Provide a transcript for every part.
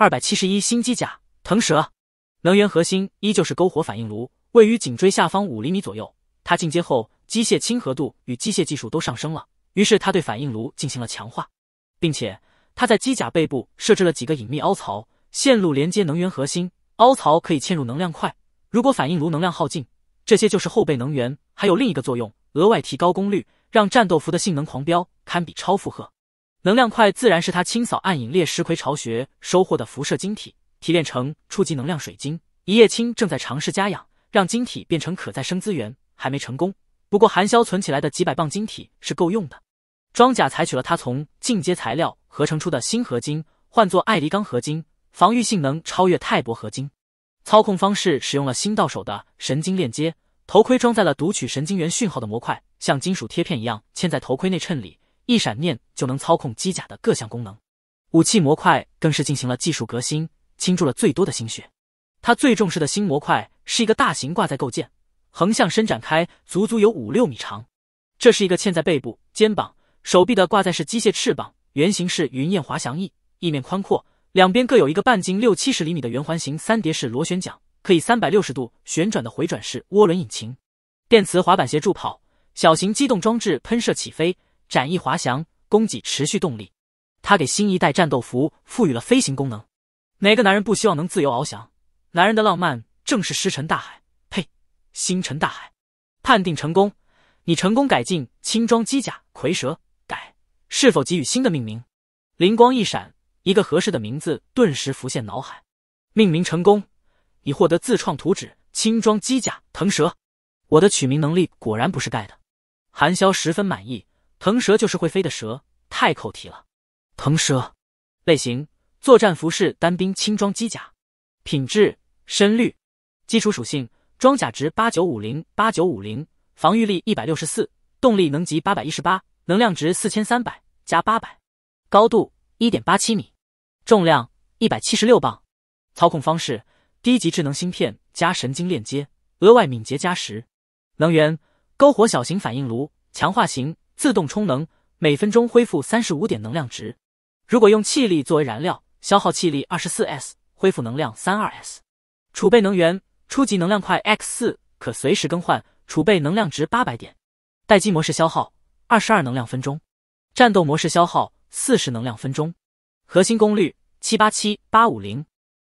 二百七十一新机甲腾蛇，能源核心依旧是篝火反应炉，位于颈椎下方五厘米左右。它进阶后，机械亲和度与机械技术都上升了，于是它对反应炉进行了强化，并且它在机甲背部设置了几个隐秘凹槽，线路连接能源核心，凹槽可以嵌入能量块。如果反应炉能量耗尽，这些就是后备能源。还有另一个作用，额外提高功率，让战斗服的性能狂飙，堪比超负荷。能量块自然是他清扫暗影猎食魁巢穴收获的辐射晶体提炼成初级能量水晶，一夜青正在尝试加氧，让晶体变成可再生资源，还没成功。不过韩萧存起来的几百磅晶体是够用的。装甲采取了他从进阶材料合成出的新合金，换作艾迪钢合金，防御性能超越钛铂合金。操控方式使用了新到手的神经链接，头盔装载了读取神经元讯号的模块，像金属贴片一样嵌在头盔内衬里。一闪念就能操控机甲的各项功能，武器模块更是进行了技术革新，倾注了最多的心血。他最重视的新模块是一个大型挂载构件，横向伸展开足足有五六米长。这是一个嵌在背部、肩膀、手臂的挂载式机械翅膀，原型是云燕滑翔翼，翼面宽阔，两边各有一个半径六七十厘米的圆环形三叠式螺旋桨，可以三百六十度旋转的回转式涡轮引擎，电磁滑板鞋助跑，小型机动装置喷射起飞。展翼滑翔，供给持续动力。他给新一代战斗服赋予了飞行功能。哪个男人不希望能自由翱翔？男人的浪漫正是石沉大海。呸，星辰大海。判定成功，你成功改进轻装机甲蝰蛇改。是否给予新的命名？灵光一闪，一个合适的名字顿时浮现脑海。命名成功，已获得自创图纸轻装机甲腾蛇。我的取名能力果然不是盖的。韩萧十分满意。腾蛇就是会飞的蛇，太扣题了。腾蛇，类型：作战服饰单兵轻装机甲，品质：深绿。基础属性：装甲值八九五零八九五零，防御力一百六十四，动力能级八百一十八，能量值四千三百加八百，高度一点八七米，重量一百七十六磅，操控方式：低级智能芯片加神经链接，额外敏捷加十。能源：篝火小型反应炉，强化型。自动充能，每分钟恢复三十五点能量值。如果用气力作为燃料，消耗气力二十四 s，恢复能量三二 s。储备能源初级能量块 x 四，可随时更换。储备能量值八百点。待机模式消耗二十二能量分钟，战斗模式消耗四十能量分钟。核心功率七八七八五零。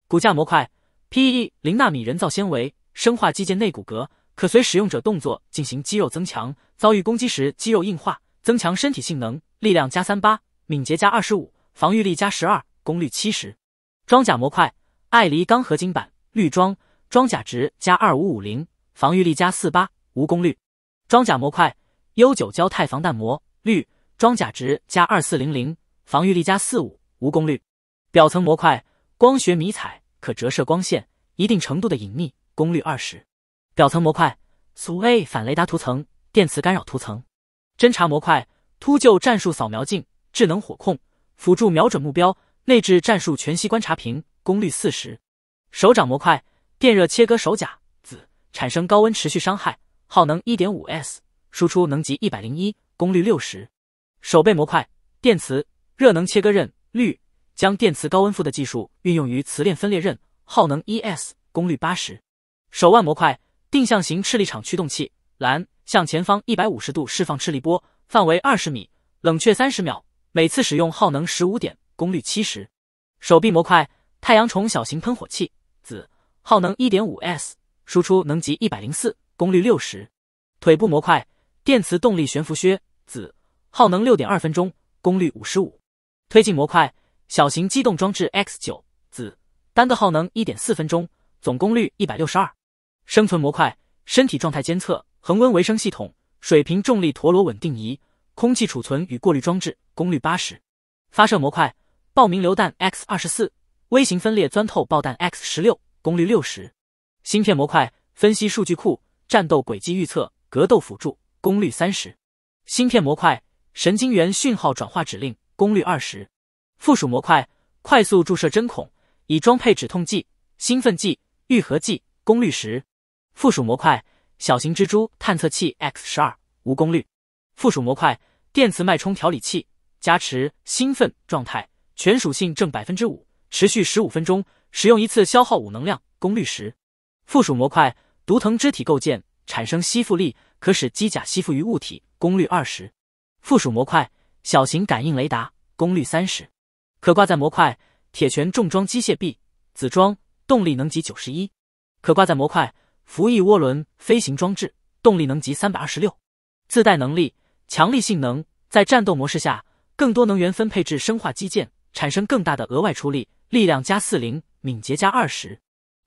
骨架模块 PE 零纳米人造纤维，生化机件内骨骼。可随使用者动作进行肌肉增强，遭遇攻击时肌肉硬化，增强身体性能。力量加三八，敏捷加二十五，防御力加十二，功率七十。装甲模块：艾黎钢合金板，绿装，装甲值加二五五零，防御力加四八，无功率。装甲模块：U 九胶钛防弹膜，绿，装甲值加二四零零，防御力加四五，无功率。表层模块：光学迷彩，可折射光线，一定程度的隐匿，功率二十。表层模块，所谓反雷达涂层、电磁干扰涂层。侦察模块，秃鹫战术扫描镜，智能火控辅助瞄准目标，内置战术全息观察屏，功率四十。手掌模块，电热切割手甲子，产生高温持续伤害，耗能一点五 s，输出能级一百零一，功率六十。手背模块，电磁热能切割刃，绿，将电磁高温负的技术运用于磁链分裂刃，耗能一 s，功率八十。手腕模块。定向型斥力场驱动器蓝向前方一百五十度释放斥力波，范围二十米，冷却三十秒，每次使用耗能十五点，功率七十。手臂模块太阳虫小型喷火器紫耗能一点五 s，输出能级一百零四，功率六十。腿部模块电磁动力悬浮靴紫耗能六点二分钟，功率五十五。推进模块小型机动装置 X 九紫单个耗能一点四分钟，总功率一百六十二。生存模块：身体状态监测、恒温维生系统、水平重力陀螺稳定仪、空气储存与过滤装置，功率八十。发射模块：爆鸣榴弹 X 二十四、微型分裂钻透爆弹 X 十六，功率六十。芯片模块：分析数据库、战斗轨迹预测、格斗辅助，功率三十。芯片模块：神经元讯号转化指令，功率二十。附属模块：快速注射针孔，以装配止痛剂、兴奋剂、愈合剂，功率十。附属模块：小型蜘蛛探测器 X 十二，无功率。附属模块：电磁脉冲调理器，加持兴奋状态，全属性正百分之五，持续十五分钟，使用一次消耗五能量，功率十。附属模块：毒藤肢体构建，产生吸附力，可使机甲吸附于物体，功率二十。附属模块：小型感应雷达，功率三十。可挂在模块：铁拳重装机械臂，子装，动力能级九十一。可挂在模块。服役涡轮飞行装置，动力能级三百二十六，自带能力强力性能，在战斗模式下，更多能源分配至生化基建，产生更大的额外出力，力量加四零，敏捷加二十。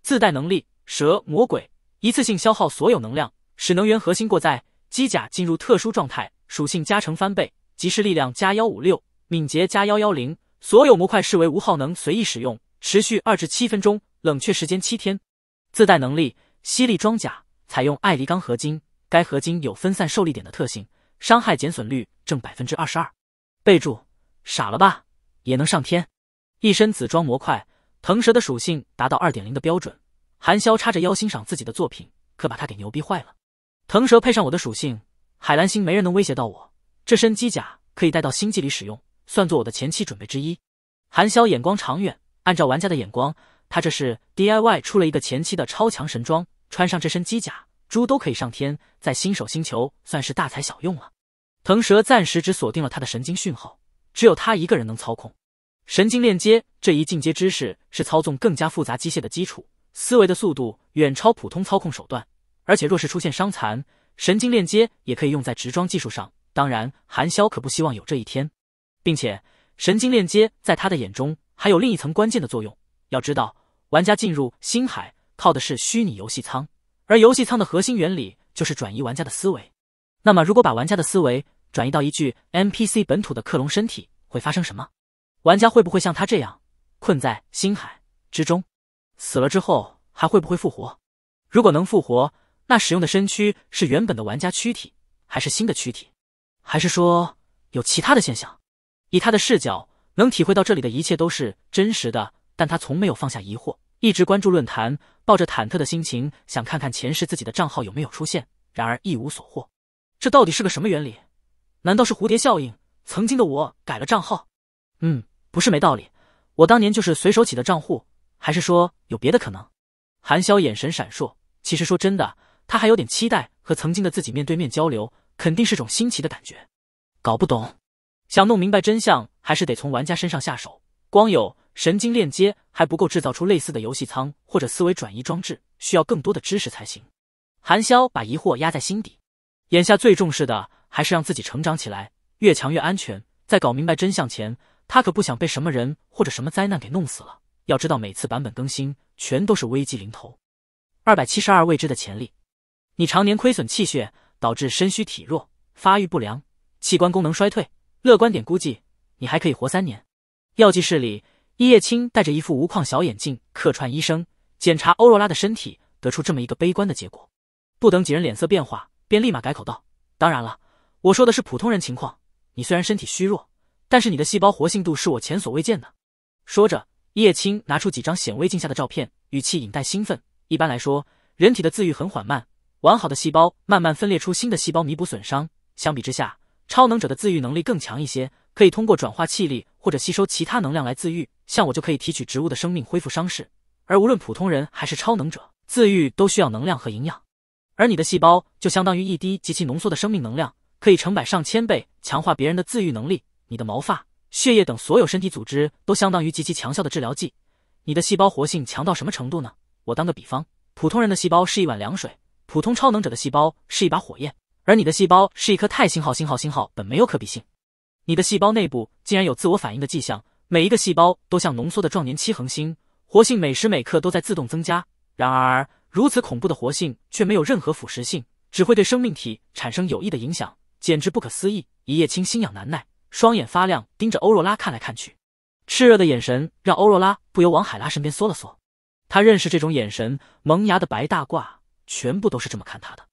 自带能力蛇魔鬼，一次性消耗所有能量，使能源核心过载，机甲进入特殊状态，属性加成翻倍，即是力量加幺五六，敏捷加幺幺零，所有模块视为无耗能，随意使用，持续二至七分钟，冷却时间七天。自带能力。犀利装甲采用艾黎钢合金，该合金有分散受力点的特性，伤害减损率正百分之二十二。备注：傻了吧，也能上天？一身紫装模块，腾蛇的属性达到二点零的标准。韩潇叉着腰欣赏自己的作品，可把他给牛逼坏了。腾蛇配上我的属性，海蓝星没人能威胁到我。这身机甲可以带到星际里使用，算作我的前期准备之一。韩潇眼光长远，按照玩家的眼光。他这是 DIY 出了一个前期的超强神装，穿上这身机甲，猪都可以上天，在新手星球算是大材小用了。腾蛇暂时只锁定了他的神经讯号，只有他一个人能操控。神经链接这一进阶知识是操纵更加复杂机械的基础，思维的速度远超普通操控手段。而且若是出现伤残，神经链接也可以用在直装技术上。当然，韩潇可不希望有这一天，并且神经链接在他的眼中还有另一层关键的作用。要知道，玩家进入星海靠的是虚拟游戏舱，而游戏舱的核心原理就是转移玩家的思维。那么，如果把玩家的思维转移到一具 NPC 本土的克隆身体，会发生什么？玩家会不会像他这样困在星海之中？死了之后还会不会复活？如果能复活，那使用的身躯是原本的玩家躯体，还是新的躯体？还是说有其他的现象？以他的视角，能体会到这里的一切都是真实的。但他从没有放下疑惑，一直关注论坛，抱着忐忑的心情想看看前世自己的账号有没有出现，然而一无所获。这到底是个什么原理？难道是蝴蝶效应？曾经的我改了账号，嗯，不是没道理。我当年就是随手起的账户，还是说有别的可能？韩潇眼神闪烁。其实说真的，他还有点期待和曾经的自己面对面交流，肯定是种新奇的感觉。搞不懂，想弄明白真相，还是得从玩家身上下手。光有。神经链接还不够，制造出类似的游戏舱或者思维转移装置，需要更多的知识才行。韩潇把疑惑压在心底，眼下最重视的还是让自己成长起来，越强越安全。在搞明白真相前，他可不想被什么人或者什么灾难给弄死了。要知道，每次版本更新全都是危机临头。二百七十二未知的潜力，你常年亏损气血，导致身虚体弱、发育不良、器官功能衰退。乐观点估计，你还可以活三年。药剂室里。一叶青戴着一副无框小眼镜，客串医生检查欧若拉的身体，得出这么一个悲观的结果。不等几人脸色变化，便立马改口道：“当然了，我说的是普通人情况。你虽然身体虚弱，但是你的细胞活性度是我前所未见的。”说着，叶青拿出几张显微镜下的照片，语气隐带兴奋。一般来说，人体的自愈很缓慢，完好的细胞慢慢分裂出新的细胞弥补损伤。相比之下，超能者的自愈能力更强一些，可以通过转化气力。或者吸收其他能量来自愈，像我就可以提取植物的生命恢复伤势。而无论普通人还是超能者，自愈都需要能量和营养。而你的细胞就相当于一滴极其浓缩的生命能量，可以成百上千倍强化别人的自愈能力。你的毛发、血液等所有身体组织都相当于极其强效的治疗剂。你的细胞活性强到什么程度呢？我当个比方，普通人的细胞是一碗凉水，普通超能者的细胞是一把火焰，而你的细胞是一颗钛星号星号星号，本没有可比性。你的细胞内部竟然有自我反应的迹象，每一个细胞都像浓缩的壮年期恒星，活性每时每刻都在自动增加。然而，如此恐怖的活性却没有任何腐蚀性，只会对生命体产生有益的影响，简直不可思议。一叶青心痒难耐，双眼发亮，盯着欧若拉看来看去，炽热的眼神让欧若拉不由往海拉身边缩了缩。他认识这种眼神，萌芽的白大褂全部都是这么看他的。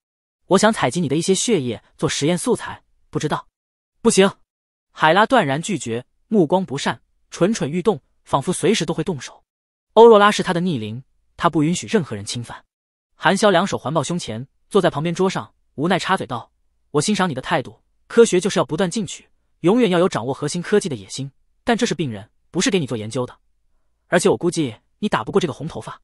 我想采集你的一些血液做实验素材，不知道？不行。海拉断然拒绝，目光不善，蠢蠢欲动，仿佛随时都会动手。欧若拉是他的逆鳞，他不允许任何人侵犯。韩潇两手环抱胸前，坐在旁边桌上，无奈插嘴道：“我欣赏你的态度，科学就是要不断进取，永远要有掌握核心科技的野心。但这是病人，不是给你做研究的。而且我估计你打不过这个红头发。”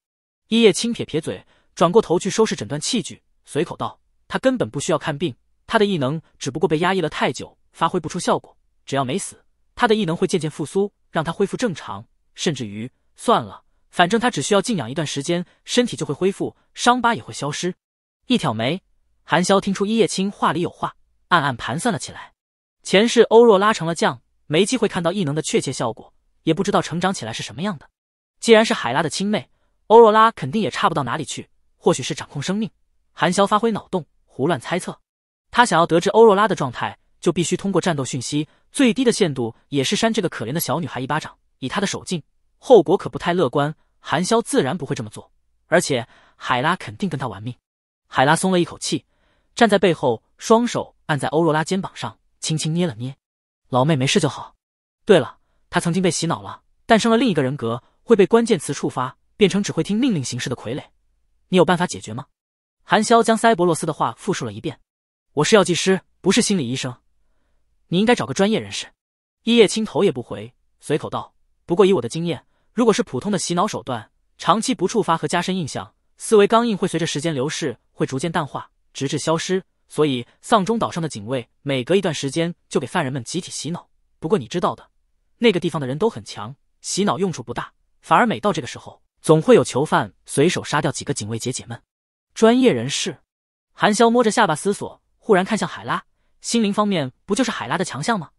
一叶轻撇撇嘴，转过头去收拾诊断器具，随口道：“他根本不需要看病，他的异能只不过被压抑了太久，发挥不出效果。”只要没死，他的异能会渐渐复苏，让他恢复正常。甚至于，算了，反正他只需要静养一段时间，身体就会恢复，伤疤也会消失。一挑眉，韩潇听出一叶青话里有话，暗暗盘算了起来。前世欧若拉成了将，没机会看到异能的确切效果，也不知道成长起来是什么样的。既然是海拉的亲妹，欧若拉肯定也差不到哪里去。或许是掌控生命，韩潇发挥脑洞，胡乱猜测。他想要得知欧若拉的状态。就必须通过战斗讯息，最低的限度也是扇这个可怜的小女孩一巴掌。以她的手劲，后果可不太乐观。韩潇自然不会这么做，而且海拉肯定跟他玩命。海拉松了一口气，站在背后，双手按在欧若拉肩膀上，轻轻捏了捏：“老妹没事就好。”对了，她曾经被洗脑了，诞生了另一个人格，会被关键词触发，变成只会听命令行事的傀儡。你有办法解决吗？韩潇将塞伯洛斯的话复述了一遍：“我是药剂师，不是心理医生。”你应该找个专业人士。一叶青头也不回，随口道：“不过以我的经验，如果是普通的洗脑手段，长期不触发和加深印象，思维刚硬会随着时间流逝会逐渐淡化，直至消失。所以丧钟岛上的警卫每隔一段时间就给犯人们集体洗脑。不过你知道的，那个地方的人都很强，洗脑用处不大，反而每到这个时候，总会有囚犯随手杀掉几个警卫解解闷。”专业人士，韩潇摸着下巴思索，忽然看向海拉。心灵方面不就是海拉的强项吗？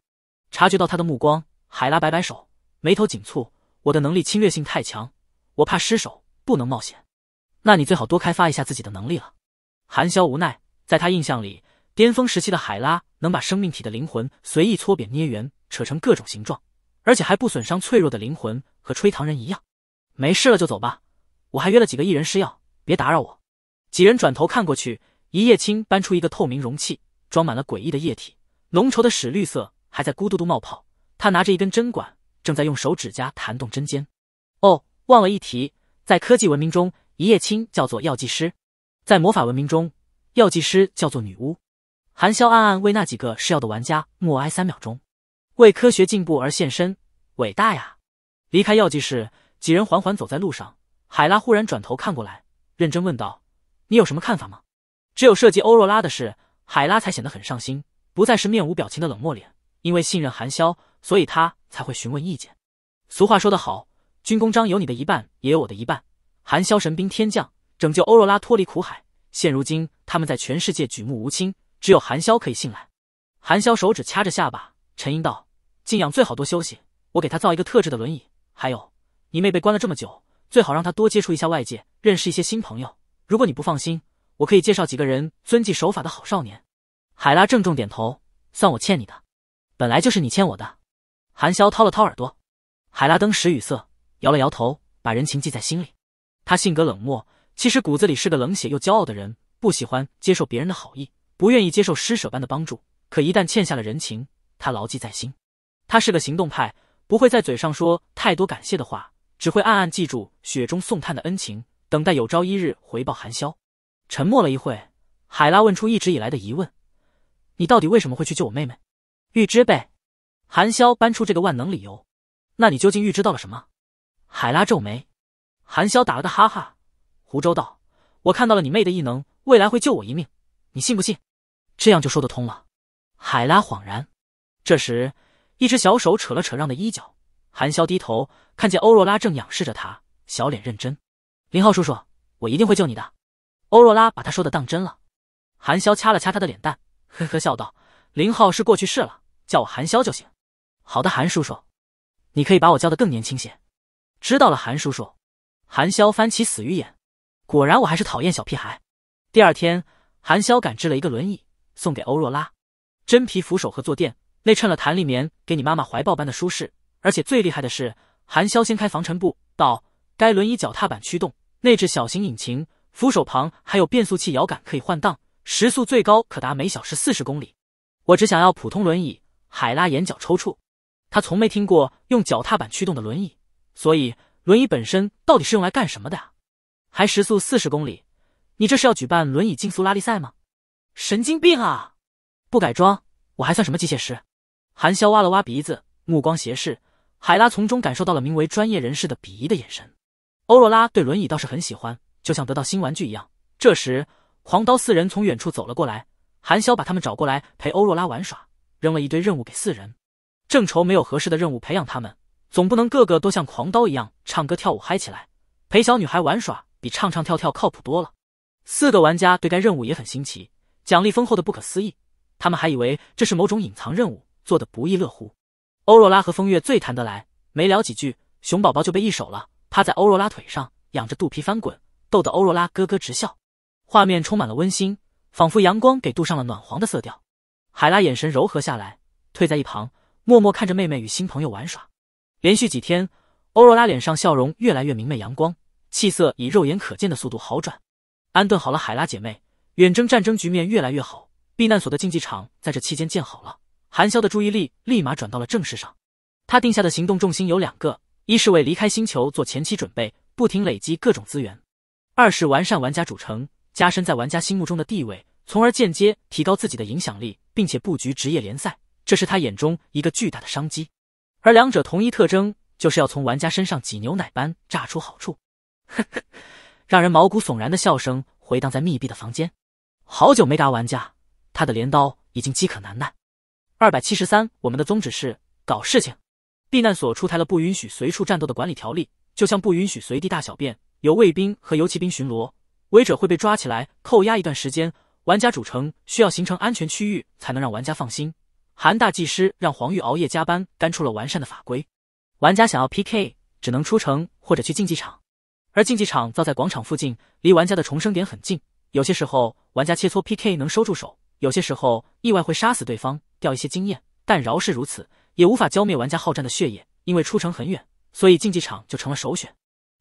察觉到他的目光，海拉摆摆手，眉头紧蹙。我的能力侵略性太强，我怕失手，不能冒险。那你最好多开发一下自己的能力了。韩萧无奈，在他印象里，巅峰时期的海拉能把生命体的灵魂随意搓扁、捏圆、扯成各种形状，而且还不损伤脆弱的灵魂，和吹糖人一样。没事了就走吧，我还约了几个艺人试药，别打扰我。几人转头看过去，一叶青搬出一个透明容器。装满了诡异的液体，浓稠的屎绿色，还在咕嘟嘟冒泡。他拿着一根针管，正在用手指甲弹动针尖。哦，忘了一提，在科技文明中，一叶青叫做药剂师；在魔法文明中，药剂师叫做女巫。韩萧暗暗为那几个试药的玩家默哀三秒钟，为科学进步而献身，伟大呀！离开药剂室，几人缓缓走在路上。海拉忽然转头看过来，认真问道：“你有什么看法吗？”只有涉及欧若拉的事。海拉才显得很上心，不再是面无表情的冷漠脸，因为信任韩萧，所以他才会询问意见。俗话说得好，军功章有你的一半，也有我的一半。韩萧神兵天降，拯救欧若拉脱离苦海，现如今他们在全世界举目无亲，只有韩萧可以信赖。韩萧手指掐着下巴，沉吟道：“静养最好多休息，我给他造一个特制的轮椅。还有，你妹被关了这么久，最好让她多接触一下外界，认识一些新朋友。如果你不放心。”我可以介绍几个人遵纪守法的好少年，海拉郑重点头，算我欠你的，本来就是你欠我的。韩潇掏了掏耳朵，海拉登时语塞，摇了摇头，把人情记在心里。他性格冷漠，其实骨子里是个冷血又骄傲的人，不喜欢接受别人的好意，不愿意接受施舍般的帮助。可一旦欠下了人情，他牢记在心。他是个行动派，不会在嘴上说太多感谢的话，只会暗暗记住雪中送炭的恩情，等待有朝一日回报韩潇。沉默了一会，海拉问出一直以来的疑问：“你到底为什么会去救我妹妹？”“预知呗。”韩潇搬出这个万能理由。“那你究竟预知到了什么？”海拉皱眉。韩潇打了个哈哈，胡诌道：“我看到了你妹的异能，未来会救我一命。你信不信？这样就说得通了。”海拉恍然。这时，一只小手扯了扯让的衣角。韩潇低头，看见欧若拉正仰视着他，小脸认真：“林浩叔叔，我一定会救你的。”欧若拉把他说的当真了，韩潇掐了掐他的脸蛋，呵呵笑道：“林浩是过去式了，叫我韩潇就行。”“好的，韩叔叔，你可以把我叫得更年轻些。”“知道了，韩叔叔。”韩潇翻起死鱼眼，果然我还是讨厌小屁孩。第二天，韩潇赶制了一个轮椅送给欧若拉，真皮扶手和坐垫内衬了弹力棉，给你妈妈怀抱般的舒适。而且最厉害的是，韩潇掀开防尘布，道：“该轮椅脚踏板驱动，内置小型引擎。”扶手旁还有变速器摇杆可以换挡，时速最高可达每小时四十公里。我只想要普通轮椅。海拉眼角抽搐，他从没听过用脚踏板驱动的轮椅，所以轮椅本身到底是用来干什么的呀？还时速四十公里，你这是要举办轮椅竞速拉力赛吗？神经病啊！不改装我还算什么机械师？韩潇挖了挖鼻子，目光斜视海拉，从中感受到了名为专业人士的鄙夷的眼神。欧若拉对轮椅倒是很喜欢。就像得到新玩具一样。这时，狂刀四人从远处走了过来。韩潇把他们找过来陪欧若拉玩耍，扔了一堆任务给四人。正愁没有合适的任务培养他们，总不能个个都像狂刀一样唱歌跳舞嗨起来。陪小女孩玩耍比唱唱跳跳靠谱多了。四个玩家对该任务也很新奇，奖励丰厚的不可思议。他们还以为这是某种隐藏任务，做的不亦乐乎。欧若拉和风月最谈得来，没聊几句，熊宝宝就被一手了，趴在欧若拉腿上，仰着肚皮翻滚。逗得欧若拉咯咯直笑，画面充满了温馨，仿佛阳光给镀上了暖黄的色调。海拉眼神柔和下来，退在一旁，默默看着妹妹与新朋友玩耍。连续几天，欧若拉脸上笑容越来越明媚，阳光气色以肉眼可见的速度好转。安顿好了海拉姐妹，远征战争局面越来越好，避难所的竞技场在这期间建好了。韩萧的注意力立马转到了正事上，他定下的行动重心有两个：一是为离开星球做前期准备，不停累积各种资源。二是完善玩家主城，加深在玩家心目中的地位，从而间接提高自己的影响力，并且布局职业联赛，这是他眼中一个巨大的商机。而两者同一特征，就是要从玩家身上挤牛奶般榨出好处。呵呵，让人毛骨悚然的笑声回荡在密闭的房间。好久没打玩家，他的镰刀已经饥渴难耐。二百七十三，我们的宗旨是搞事情。避难所出台了不允许随处战斗的管理条例，就像不允许随地大小便。有卫兵和游骑兵巡逻，违者会被抓起来扣押一段时间。玩家主城需要形成安全区域，才能让玩家放心。韩大技师让黄玉熬夜加班，干出了完善的法规。玩家想要 PK，只能出城或者去竞技场。而竞技场造在广场附近，离玩家的重生点很近。有些时候玩家切磋 PK 能收住手，有些时候意外会杀死对方，掉一些经验。但饶是如此，也无法浇灭玩家好战的血液，因为出城很远，所以竞技场就成了首选。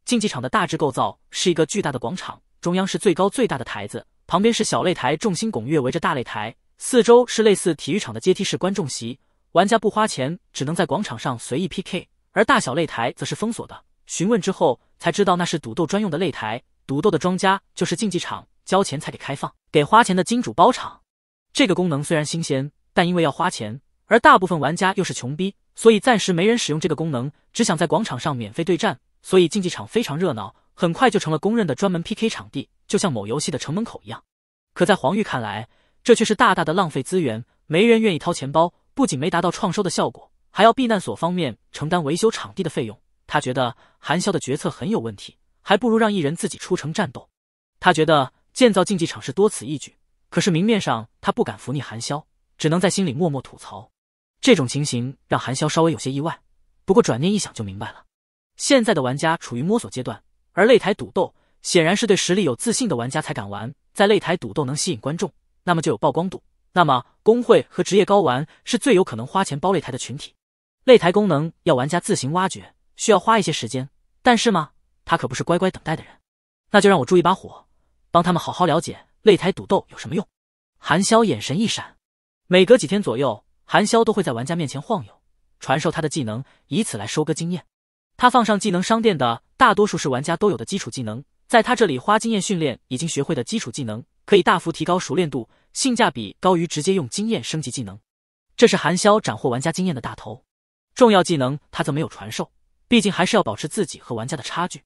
竞技场的大致构造是一个巨大的广场，中央是最高最大的台子，旁边是小擂台，众星拱月围着大擂台，四周是类似体育场的阶梯式观众席。玩家不花钱只能在广场上随意 PK，而大小擂台则是封锁的。询问之后才知道那是赌斗专用的擂台，赌斗的庄家就是竞技场，交钱才给开放，给花钱的金主包场。这个功能虽然新鲜，但因为要花钱，而大部分玩家又是穷逼，所以暂时没人使用这个功能，只想在广场上免费对战。所以竞技场非常热闹，很快就成了公认的专门 PK 场地，就像某游戏的城门口一样。可在黄玉看来，这却是大大的浪费资源，没人愿意掏钱包，不仅没达到创收的效果，还要避难所方面承担维修场地的费用。他觉得韩潇的决策很有问题，还不如让一人自己出城战斗。他觉得建造竞技场是多此一举，可是明面上他不敢服逆韩潇，只能在心里默默吐槽。这种情形让韩潇稍微有些意外，不过转念一想就明白了。现在的玩家处于摸索阶段，而擂台赌斗显然是对实力有自信的玩家才敢玩。在擂台赌斗能吸引观众，那么就有曝光度。那么工会和职业高玩是最有可能花钱包擂台的群体。擂台功能要玩家自行挖掘，需要花一些时间。但是吗？他可不是乖乖等待的人。那就让我助一把火，帮他们好好了解擂台赌斗有什么用。韩潇眼神一闪，每隔几天左右，韩潇都会在玩家面前晃悠，传授他的技能，以此来收割经验。他放上技能商店的大多数是玩家都有的基础技能，在他这里花经验训练已经学会的基础技能，可以大幅提高熟练度，性价比高于直接用经验升级技能。这是韩萧斩获玩家经验的大头，重要技能他则没有传授，毕竟还是要保持自己和玩家的差距。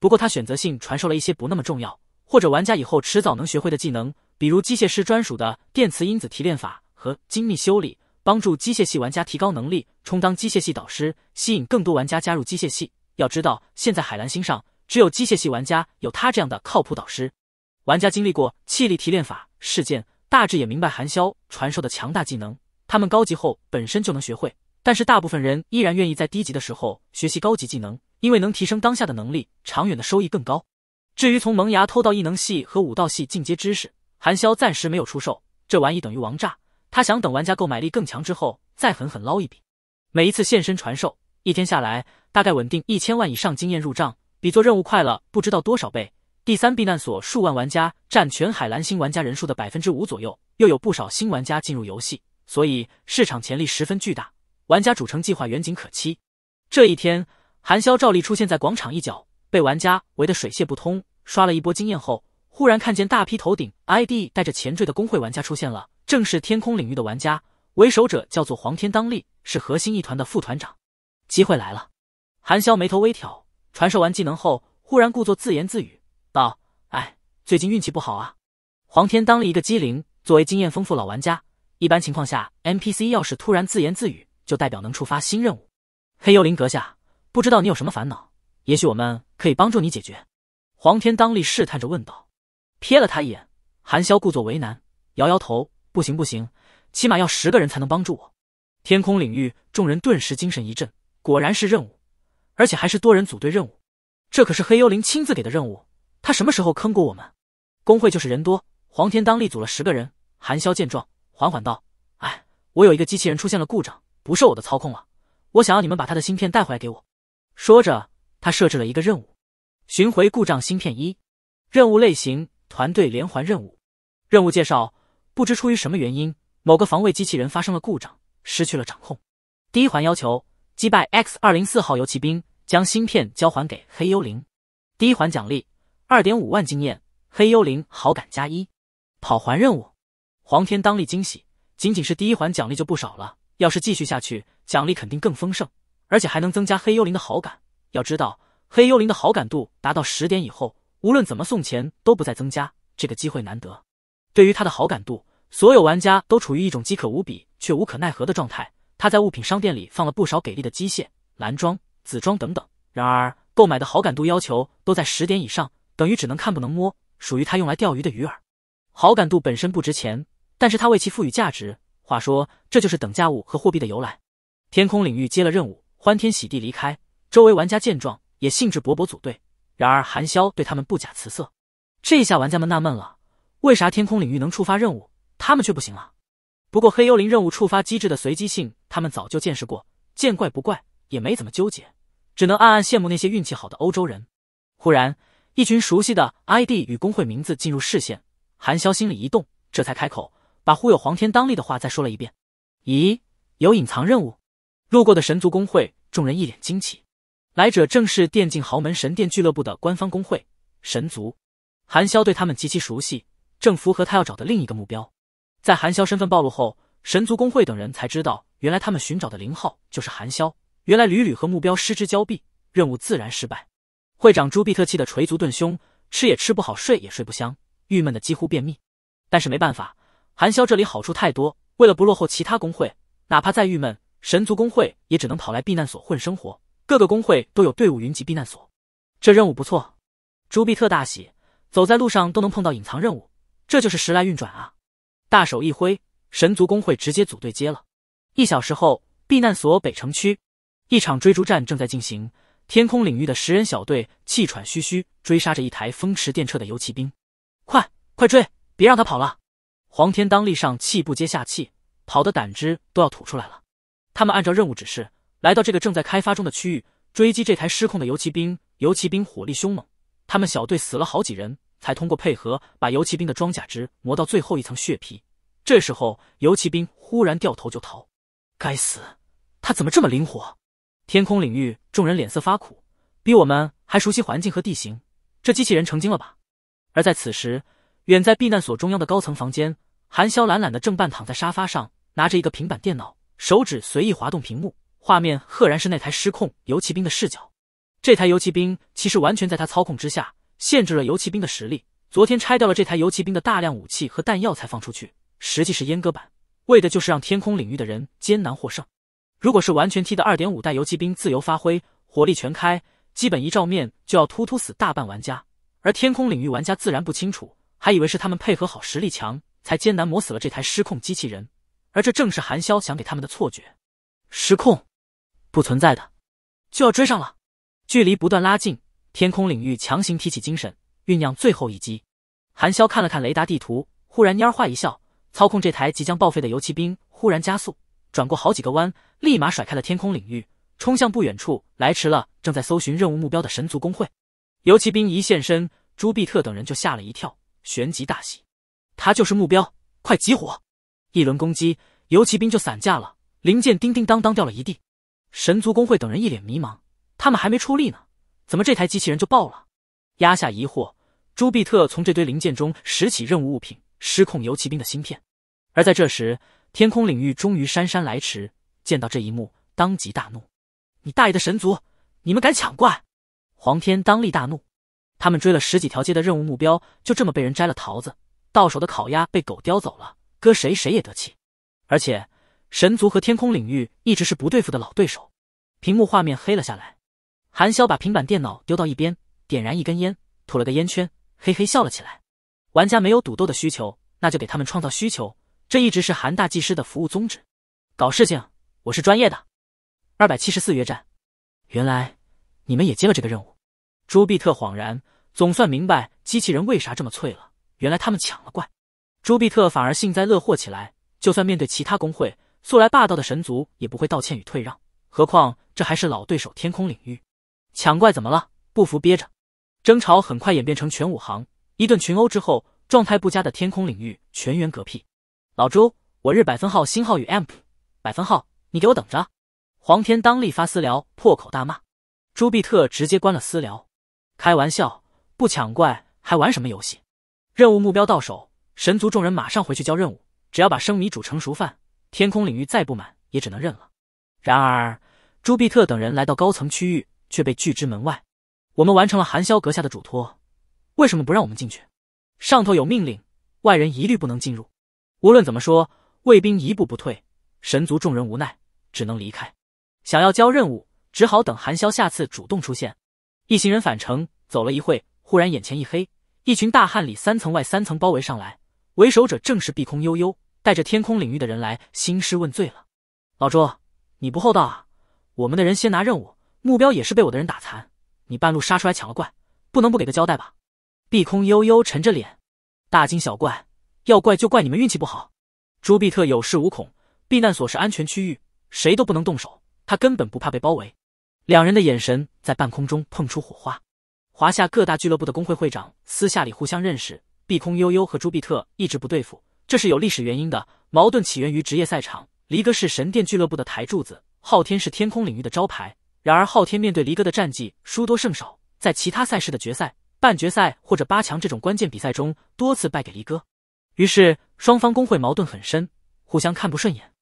不过他选择性传授了一些不那么重要或者玩家以后迟早能学会的技能，比如机械师专属的电磁因子提炼法和精密修理。帮助机械系玩家提高能力，充当机械系导师，吸引更多玩家加入机械系。要知道，现在海蓝星上只有机械系玩家有他这样的靠谱导师。玩家经历过气力提炼法事件，大致也明白韩萧传授的强大技能。他们高级后本身就能学会，但是大部分人依然愿意在低级的时候学习高级技能，因为能提升当下的能力，长远的收益更高。至于从萌芽偷到异能系和武道系进阶知识，韩萧暂时没有出售，这玩意等于王炸。他想等玩家购买力更强之后再狠狠捞一笔。每一次现身传授，一天下来大概稳定一千万以上经验入账，比做任务快了不知道多少倍。第三避难所数万玩家占全海蓝星玩家人数的百分之五左右，又有不少新玩家进入游戏，所以市场潜力十分巨大，玩家主城计划远景可期。这一天，韩潇照例出现在广场一角，被玩家围得水泄不通。刷了一波经验后，忽然看见大批头顶 ID 带着前缀的工会玩家出现了。正是天空领域的玩家，为首者叫做黄天当立，是核心一团的副团长。机会来了，韩潇眉头微挑，传授完技能后，忽然故作自言自语道：“哎，最近运气不好啊。”黄天当立一个机灵，作为经验丰富老玩家，一般情况下，NPC 要是突然自言自语，就代表能触发新任务。黑幽灵阁下，不知道你有什么烦恼？也许我们可以帮助你解决。”黄天当立试探着问道。瞥了他一眼，韩潇故作为难，摇摇头。不行不行，起码要十个人才能帮助我。天空领域众人顿时精神一振，果然是任务，而且还是多人组队任务。这可是黑幽灵亲自给的任务，他什么时候坑过我们？工会就是人多，黄天当立组了十个人。韩萧见状，缓缓道：“哎，我有一个机器人出现了故障，不受我的操控了。我想要你们把他的芯片带回来给我。”说着，他设置了一个任务：“寻回故障芯片一，任务类型：团队连环任务。任务介绍。”不知出于什么原因，某个防卫机器人发生了故障，失去了掌控。第一环要求击败 X 二零四号游骑兵，将芯片交还给黑幽灵。第一环奖励二点五万经验，黑幽灵好感加一。跑环任务，黄天当立惊喜，仅仅是第一环奖励就不少了。要是继续下去，奖励肯定更丰盛，而且还能增加黑幽灵的好感。要知道，黑幽灵的好感度达到十点以后，无论怎么送钱都不再增加。这个机会难得。对于他的好感度，所有玩家都处于一种饥渴无比却无可奈何的状态。他在物品商店里放了不少给力的机械蓝装、紫装等等，然而购买的好感度要求都在十点以上，等于只能看不能摸，属于他用来钓鱼的鱼饵。好感度本身不值钱，但是他为其赋予价值。话说，这就是等价物和货币的由来。天空领域接了任务，欢天喜地离开，周围玩家见状也兴致勃勃组队。然而韩萧对他们不假辞色，这下玩家们纳闷了。为啥天空领域能触发任务，他们却不行啊？不过黑幽灵任务触发机制的随机性，他们早就见识过，见怪不怪，也没怎么纠结，只能暗暗羡慕那些运气好的欧洲人。忽然，一群熟悉的 ID 与工会名字进入视线，韩潇心里一动，这才开口把忽悠黄天当立的话再说了一遍。咦，有隐藏任务？路过的神族工会众人一脸惊奇，来者正是电竞豪门神殿俱乐部的官方工会神族。韩潇对他们极其熟悉。正符合他要找的另一个目标。在韩萧身份暴露后，神族工会等人才知道，原来他们寻找的零号就是韩萧。原来屡屡和目标失之交臂，任务自然失败。会长朱庇特气得捶足顿胸，吃也吃不好，睡也睡不香，郁闷的几乎便秘。但是没办法，韩萧这里好处太多。为了不落后其他工会，哪怕再郁闷，神族工会也只能跑来避难所混生活。各个工会都有队伍云集避难所。这任务不错，朱庇特大喜，走在路上都能碰到隐藏任务。这就是时来运转啊！大手一挥，神族工会直接组队接了。一小时后，避难所北城区，一场追逐战正在进行。天空领域的十人小队气喘吁吁，追杀着一台风驰电掣的游骑兵。快，快追！别让他跑了！黄天当立上气不接下气，跑的胆汁都要吐出来了。他们按照任务指示，来到这个正在开发中的区域，追击这台失控的游骑兵。游骑兵火力凶猛，他们小队死了好几人。才通过配合把游骑兵的装甲值磨到最后一层血皮，这时候游骑兵忽然掉头就逃。该死，他怎么这么灵活？天空领域众人脸色发苦，比我们还熟悉环境和地形，这机器人成精了吧？而在此时，远在避难所中央的高层房间，韩潇懒懒的正半躺在沙发上，拿着一个平板电脑，手指随意滑动屏幕，画面赫然是那台失控游骑兵的视角。这台游骑兵其实完全在他操控之下。限制了游骑兵的实力。昨天拆掉了这台游骑兵的大量武器和弹药才放出去，实际是阉割版，为的就是让天空领域的人艰难获胜。如果是完全踢的二点五代游骑兵自由发挥，火力全开，基本一照面就要突突死大半玩家。而天空领域玩家自然不清楚，还以为是他们配合好、实力强，才艰难磨死了这台失控机器人。而这正是韩潇想给他们的错觉。失控，不存在的，就要追上了，距离不断拉近。天空领域强行提起精神，酝酿最后一击。韩潇看了看雷达地图，忽然蔫坏一笑，操控这台即将报废的游骑兵忽然加速，转过好几个弯，立马甩开了天空领域，冲向不远处。来迟了，正在搜寻任务目标的神族工会游骑兵一现身，朱庇特等人就吓了一跳，旋即大喜，他就是目标，快集火！一轮攻击，游骑兵就散架了，零件叮叮当当掉了一地。神族工会等人一脸迷茫，他们还没出力呢。怎么这台机器人就爆了？压下疑惑，朱庇特从这堆零件中拾起任务物品——失控游骑兵的芯片。而在这时，天空领域终于姗姗来迟，见到这一幕，当即大怒：“你大爷的神族，你们敢抢怪！”黄天当立大怒，他们追了十几条街的任务目标，就这么被人摘了桃子，到手的烤鸭被狗叼走了，搁谁谁也得气。而且，神族和天空领域一直是不对付的老对手。屏幕画面黑了下来。韩潇把平板电脑丢到一边，点燃一根烟，吐了个烟圈，嘿嘿笑了起来。玩家没有赌斗的需求，那就给他们创造需求，这一直是韩大技师的服务宗旨。搞事情，我是专业的。二百七十四约战，原来你们也接了这个任务。朱庇特恍然，总算明白机器人为啥这么脆了，原来他们抢了怪。朱庇特反而幸灾乐祸起来，就算面对其他工会，素来霸道的神族也不会道歉与退让，何况这还是老对手天空领域。抢怪怎么了？不服憋着！争吵很快演变成全武行一顿群殴之后，状态不佳的天空领域全员嗝屁。老朱，我日百分号星号与 amp 百分号，你给我等着！黄天当立发私聊破口大骂，朱庇特直接关了私聊。开玩笑，不抢怪还玩什么游戏？任务目标到手，神族众人马上回去交任务。只要把生米煮成熟饭，天空领域再不满也只能认了。然而，朱庇特等人来到高层区域。却被拒之门外。我们完成了韩萧阁下的嘱托，为什么不让我们进去？上头有命令，外人一律不能进入。无论怎么说，卫兵一步不退，神族众人无奈，只能离开。想要交任务，只好等韩萧下次主动出现。一行人返程，走了一会，忽然眼前一黑，一群大汉里三层外三层包围上来，为首者正是碧空悠悠，带着天空领域的人来兴师问罪了。老朱，你不厚道啊！我们的人先拿任务。目标也是被我的人打残，你半路杀出来抢了怪，不能不给个交代吧？碧空悠悠沉着脸，大惊小怪，要怪就怪你们运气不好。朱庇特有恃无恐，避难所是安全区域，谁都不能动手，他根本不怕被包围。两人的眼神在半空中碰出火花。华夏各大俱乐部的工会会长私下里互相认识，碧空悠悠和朱庇特一直不对付，这是有历史原因的。矛盾起源于职业赛场，离歌是神殿俱乐部的台柱子，昊天是天空领域的招牌。然而昊天面对离歌的战绩输多胜少，在其他赛事的决赛、半决赛或者八强这种关键比赛中多次败给离歌，于是双方工会矛盾很深，互相看不顺眼。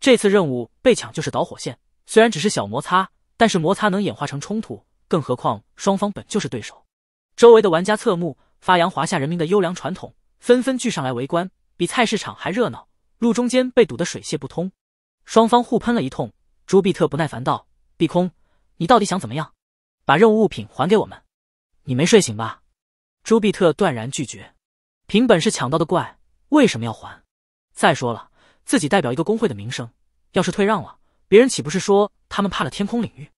这次任务被抢就是导火线，虽然只是小摩擦，但是摩擦能演化成冲突，更何况双方本就是对手。周围的玩家侧目，发扬华夏人民的优良传统，纷纷聚上来围观，比菜市场还热闹，路中间被堵得水泄不通。双方互喷了一通，朱庇特不耐烦道：“碧空。”你到底想怎么样？把任务物品还给我们？你没睡醒吧？朱庇特断然拒绝。凭本事抢到的怪为什么要还？再说了，自己代表一个工会的名声，要是退让了，别人岂不是说他们怕了天空领域？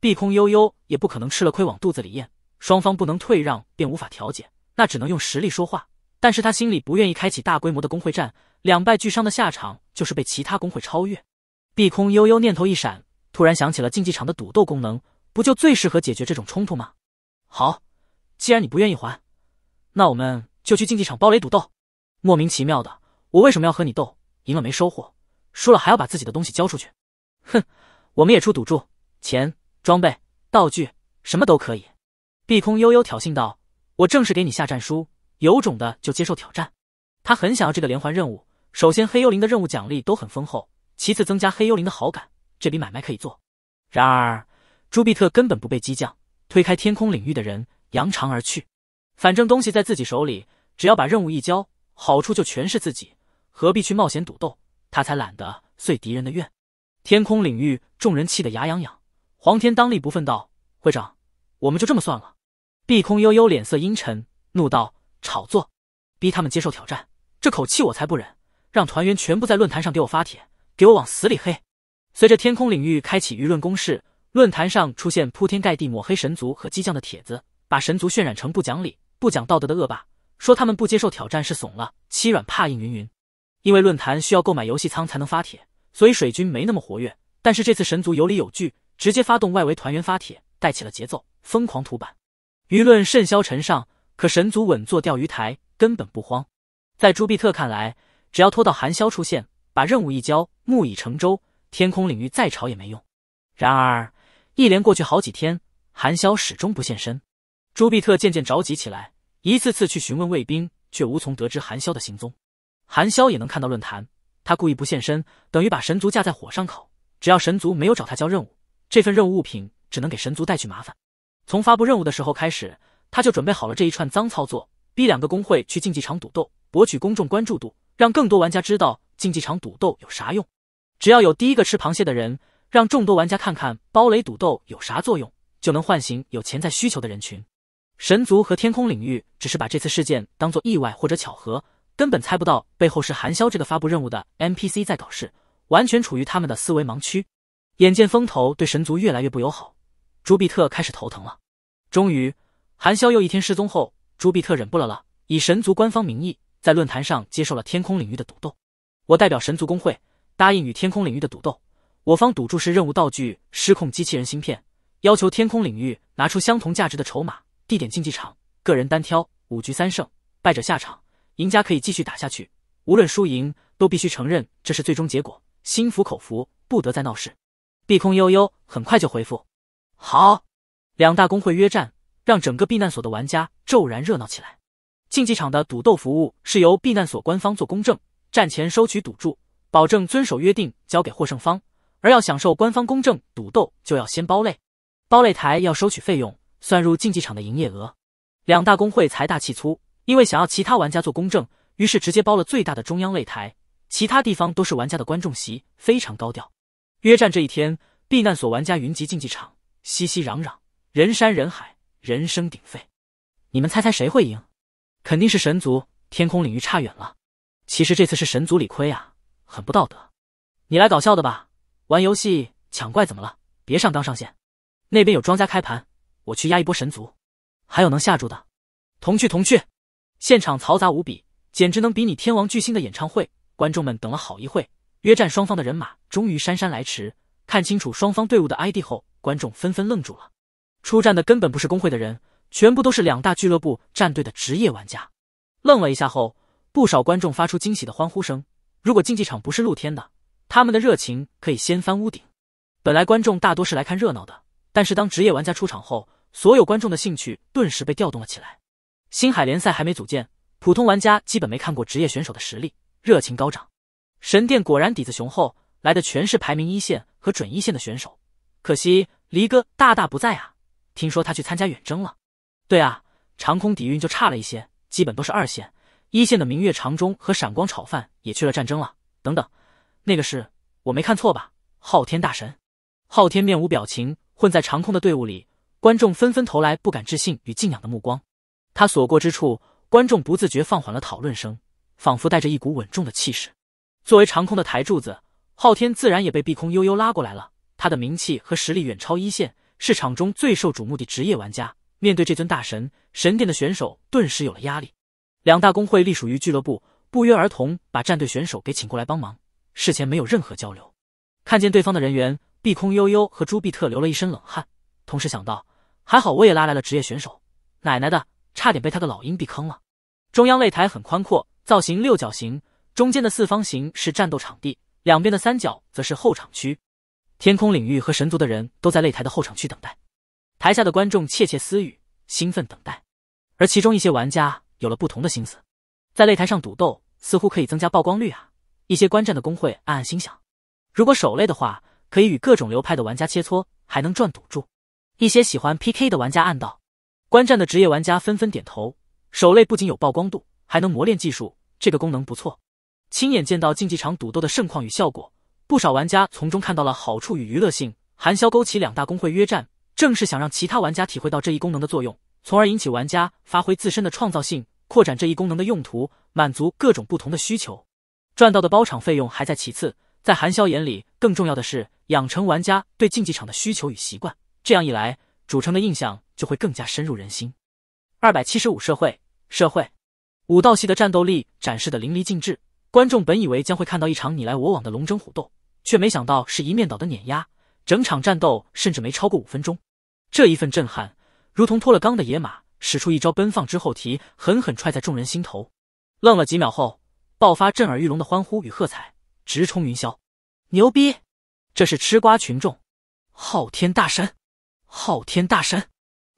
碧空悠悠也不可能吃了亏往肚子里咽。双方不能退让便无法调解，那只能用实力说话。但是他心里不愿意开启大规模的工会战，两败俱伤的下场就是被其他工会超越。碧空悠悠念头一闪。突然想起了竞技场的赌斗功能，不就最适合解决这种冲突吗？好，既然你不愿意还，那我们就去竞技场包雷赌斗。莫名其妙的，我为什么要和你斗？赢了没收获，输了还要把自己的东西交出去。哼，我们也出赌注，钱、装备、道具，什么都可以。碧空悠悠挑衅道：“我正式给你下战书，有种的就接受挑战。”他很想要这个连环任务，首先黑幽灵的任务奖励都很丰厚，其次增加黑幽灵的好感。这笔买卖可以做，然而朱庇特根本不被激将，推开天空领域的人，扬长而去。反正东西在自己手里，只要把任务一交，好处就全是自己，何必去冒险赌斗？他才懒得遂敌人的愿。天空领域众人气得牙痒痒，黄天当立不忿道：“会长，我们就这么算了。”碧空悠悠脸色阴沉，怒道：“炒作，逼他们接受挑战，这口气我才不忍。让团员全部在论坛上给我发帖，给我往死里黑。”随着天空领域开启舆论攻势，论坛上出现铺天盖地抹黑神族和激将的帖子，把神族渲染成不讲理、不讲道德的恶霸，说他们不接受挑战是怂了、欺软怕硬云云。因为论坛需要购买游戏仓才能发帖，所以水军没那么活跃。但是这次神族有理有据，直接发动外围团员发帖，带起了节奏，疯狂涂版，舆论甚嚣尘上。可神族稳坐钓鱼台，根本不慌。在朱庇特看来，只要拖到寒萧出现，把任务一交，木已成舟。天空领域再吵也没用。然而，一连过去好几天，韩萧始终不现身。朱庇特渐渐着急起来，一次次去询问卫兵，却无从得知韩萧的行踪。韩萧也能看到论坛，他故意不现身，等于把神族架在火上烤。只要神族没有找他交任务，这份任务物品只能给神族带去麻烦。从发布任务的时候开始，他就准备好了这一串脏操作，逼两个工会去竞技场赌斗，博取公众关注度，让更多玩家知道竞技场赌斗有啥用。只要有第一个吃螃蟹的人，让众多玩家看看堡垒赌斗有啥作用，就能唤醒有潜在需求的人群。神族和天空领域只是把这次事件当做意外或者巧合，根本猜不到背后是韩萧这个发布任务的 NPC 在搞事，完全处于他们的思维盲区。眼见风头对神族越来越不友好，朱庇特开始头疼了。终于，韩萧又一天失踪后，朱庇特忍不了了，以神族官方名义在论坛上接受了天空领域的赌斗。我代表神族工会。答应与天空领域的赌斗，我方赌注是任务道具失控机器人芯片，要求天空领域拿出相同价值的筹码。地点：竞技场，个人单挑，五局三胜，败者下场，赢家可以继续打下去。无论输赢，都必须承认这是最终结果，心服口服，不得再闹事。碧空悠悠很快就回复：“好。”两大公会约战，让整个避难所的玩家骤然热闹起来。竞技场的赌斗服务是由避难所官方做公证，战前收取赌注。保证遵守约定，交给获胜方；而要享受官方公正赌斗，就要先包擂。包擂台要收取费用，算入竞技场的营业额。两大工会财大气粗，因为想要其他玩家做公正，于是直接包了最大的中央擂台，其他地方都是玩家的观众席，非常高调。约战这一天，避难所玩家云集竞技场，熙熙攘攘，人山人海，人声鼎沸。你们猜猜谁会赢？肯定是神族，天空领域差远了。其实这次是神族理亏啊。很不道德，你来搞笑的吧？玩游戏抢怪怎么了？别上纲上线，那边有庄家开盘，我去压一波神族，还有能吓住的，同去同去。现场嘈杂无比，简直能比拟天王巨星的演唱会。观众们等了好一会，约战双方的人马终于姗姗来迟。看清楚双方队伍的 ID 后，观众纷纷愣住了。出战的根本不是工会的人，全部都是两大俱乐部战队的职业玩家。愣了一下后，不少观众发出惊喜的欢呼声。如果竞技场不是露天的，他们的热情可以掀翻屋顶。本来观众大多是来看热闹的，但是当职业玩家出场后，所有观众的兴趣顿时被调动了起来。星海联赛还没组建，普通玩家基本没看过职业选手的实力，热情高涨。神殿果然底子雄厚，来的全是排名一线和准一线的选手。可惜黎哥大大不在啊，听说他去参加远征了。对啊，长空底蕴就差了一些，基本都是二线。一线的明月长钟和闪光炒饭也去了战争了。等等，那个是我没看错吧？昊天大神，昊天面无表情，混在长空的队伍里，观众纷纷投来不敢置信与敬仰的目光。他所过之处，观众不自觉放缓了讨论声，仿佛带着一股稳重的气势。作为长空的台柱子，昊天自然也被碧空悠悠拉过来了。他的名气和实力远超一线，是场中最受瞩目的职业玩家。面对这尊大神，神殿的选手顿时有了压力。两大工会隶属于俱乐部，不约而同把战队选手给请过来帮忙。事前没有任何交流，看见对方的人员，碧空悠悠和朱碧特流了一身冷汗，同时想到：还好我也拉来了职业选手，奶奶的，差点被他的老鹰逼坑了。中央擂台很宽阔，造型六角形，中间的四方形是战斗场地，两边的三角则是后场区。天空领域和神族的人都在擂台的后场区等待，台下的观众窃窃私语，兴奋等待，而其中一些玩家。有了不同的心思，在擂台上赌斗似乎可以增加曝光率啊！一些观战的工会暗暗心想，如果守擂的话，可以与各种流派的玩家切磋，还能赚赌注。一些喜欢 PK 的玩家暗道，观战的职业玩家纷纷点头。守擂不仅有曝光度，还能磨练技术，这个功能不错。亲眼见到竞技场赌斗的盛况与效果，不少玩家从中看到了好处与娱乐性。韩萧勾起两大工会约战，正是想让其他玩家体会到这一功能的作用。从而引起玩家发挥自身的创造性，扩展这一功能的用途，满足各种不同的需求。赚到的包场费用还在其次，在韩萧眼里，更重要的是养成玩家对竞技场的需求与习惯。这样一来，主城的印象就会更加深入人心。二百七十五社会社会，武道系的战斗力展示得淋漓尽致。观众本以为将会看到一场你来我往的龙争虎斗，却没想到是一面倒的碾压。整场战斗甚至没超过五分钟，这一份震撼。如同脱了缰的野马，使出一招奔放之后蹄，狠狠踹在众人心头。愣了几秒后，爆发震耳欲聋的欢呼与喝彩，直冲云霄。牛逼！这是吃瓜群众。昊天大神，昊天大神，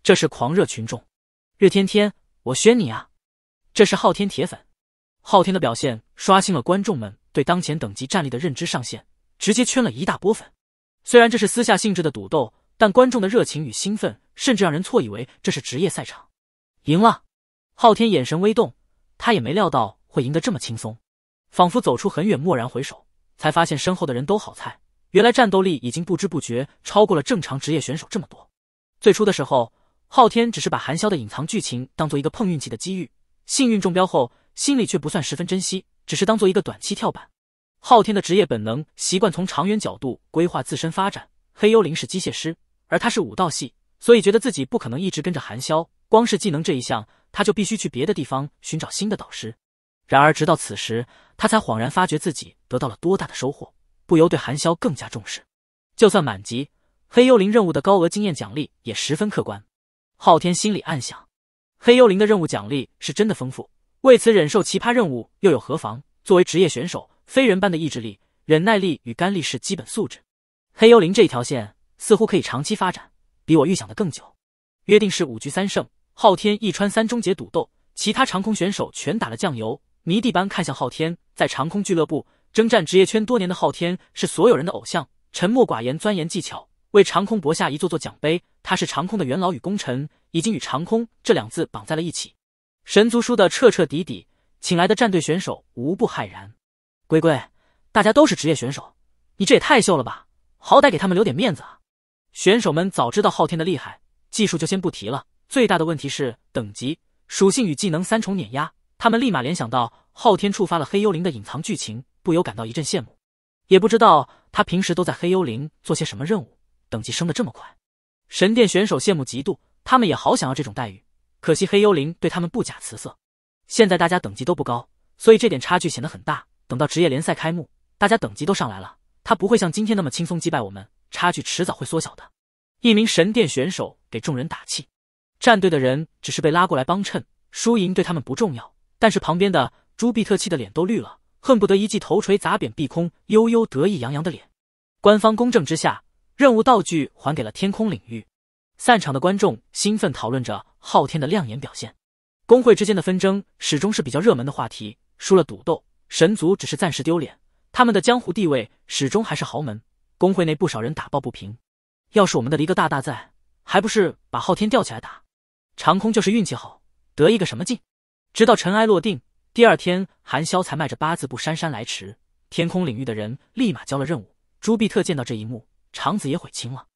这是狂热群众。日天天，我宣你啊！这是昊天铁粉。昊天的表现刷新了观众们对当前等级战力的认知上限，直接圈了一大波粉。虽然这是私下性质的赌斗。但观众的热情与兴奋，甚至让人错以为这是职业赛场。赢了，昊天眼神微动，他也没料到会赢得这么轻松，仿佛走出很远，蓦然回首，才发现身后的人都好菜。原来战斗力已经不知不觉超过了正常职业选手这么多。最初的时候，昊天只是把韩潇的隐藏剧情当做一个碰运气的机遇，幸运中标后，心里却不算十分珍惜，只是当做一个短期跳板。昊天的职业本能习惯从长远角度规划自身发展。黑幽灵是机械师。而他是武道系，所以觉得自己不可能一直跟着韩萧。光是技能这一项，他就必须去别的地方寻找新的导师。然而，直到此时，他才恍然发觉自己得到了多大的收获，不由对韩萧更加重视。就算满级，黑幽灵任务的高额经验奖励也十分可观。昊天心里暗想，黑幽灵的任务奖励是真的丰富。为此忍受奇葩任务又有何妨？作为职业选手，非人般的意志力、忍耐力与肝力是基本素质。黑幽灵这一条线。似乎可以长期发展，比我预想的更久。约定是五局三胜，昊天一穿三终结赌斗，其他长空选手全打了酱油。迷弟般看向昊天，在长空俱乐部征战职业圈多年的昊天是所有人的偶像，沉默寡言，钻研技巧，为长空博下一座座奖杯。他是长空的元老与功臣，已经与长空这两字绑在了一起。神族输的彻彻底底，请来的战队选手无不骇然。龟龟，大家都是职业选手，你这也太秀了吧！好歹给他们留点面子啊！选手们早知道昊天的厉害，技术就先不提了。最大的问题是等级、属性与技能三重碾压，他们立马联想到昊天触发了黑幽灵的隐藏剧情，不由感到一阵羡慕。也不知道他平时都在黑幽灵做些什么任务，等级升的这么快。神殿选手羡慕嫉妒，他们也好想要这种待遇，可惜黑幽灵对他们不假辞色。现在大家等级都不高，所以这点差距显得很大。等到职业联赛开幕，大家等级都上来了，他不会像今天那么轻松击败我们。差距迟早会缩小的。一名神殿选手给众人打气，战队的人只是被拉过来帮衬，输赢对他们不重要。但是旁边的朱庇特气的脸都绿了，恨不得一记头锤砸扁碧空悠悠得意洋洋的脸。官方公正之下，任务道具还给了天空领域。散场的观众兴奋讨论着昊天的亮眼表现。工会之间的纷争始终是比较热门的话题。输了赌斗，神族只是暂时丢脸，他们的江湖地位始终还是豪门。工会内不少人打抱不平，要是我们的黎哥大大在，还不是把昊天吊起来打？长空就是运气好，得意个什么劲？直到尘埃落定，第二天韩潇才迈着八字步姗姗来迟。天空领域的人立马交了任务。朱庇特见到这一幕，肠子也悔青了。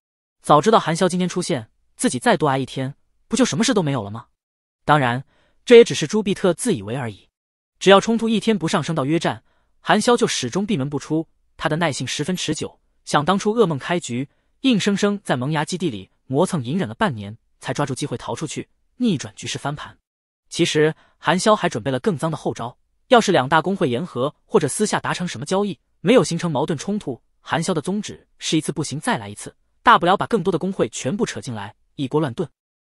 早知道韩潇今天出现，自己再多挨一天，不就什么事都没有了吗？当然，这也只是朱庇特自以为而已。只要冲突一天不上升到约战，韩潇就始终闭门不出。他的耐性十分持久。想当初噩梦开局，硬生生在萌芽基地里磨蹭隐忍了半年，才抓住机会逃出去，逆转局势翻盘。其实韩潇还准备了更脏的后招，要是两大工会言和或者私下达成什么交易，没有形成矛盾冲突，韩潇的宗旨是一次不行再来一次，大不了把更多的工会全部扯进来，一锅乱炖，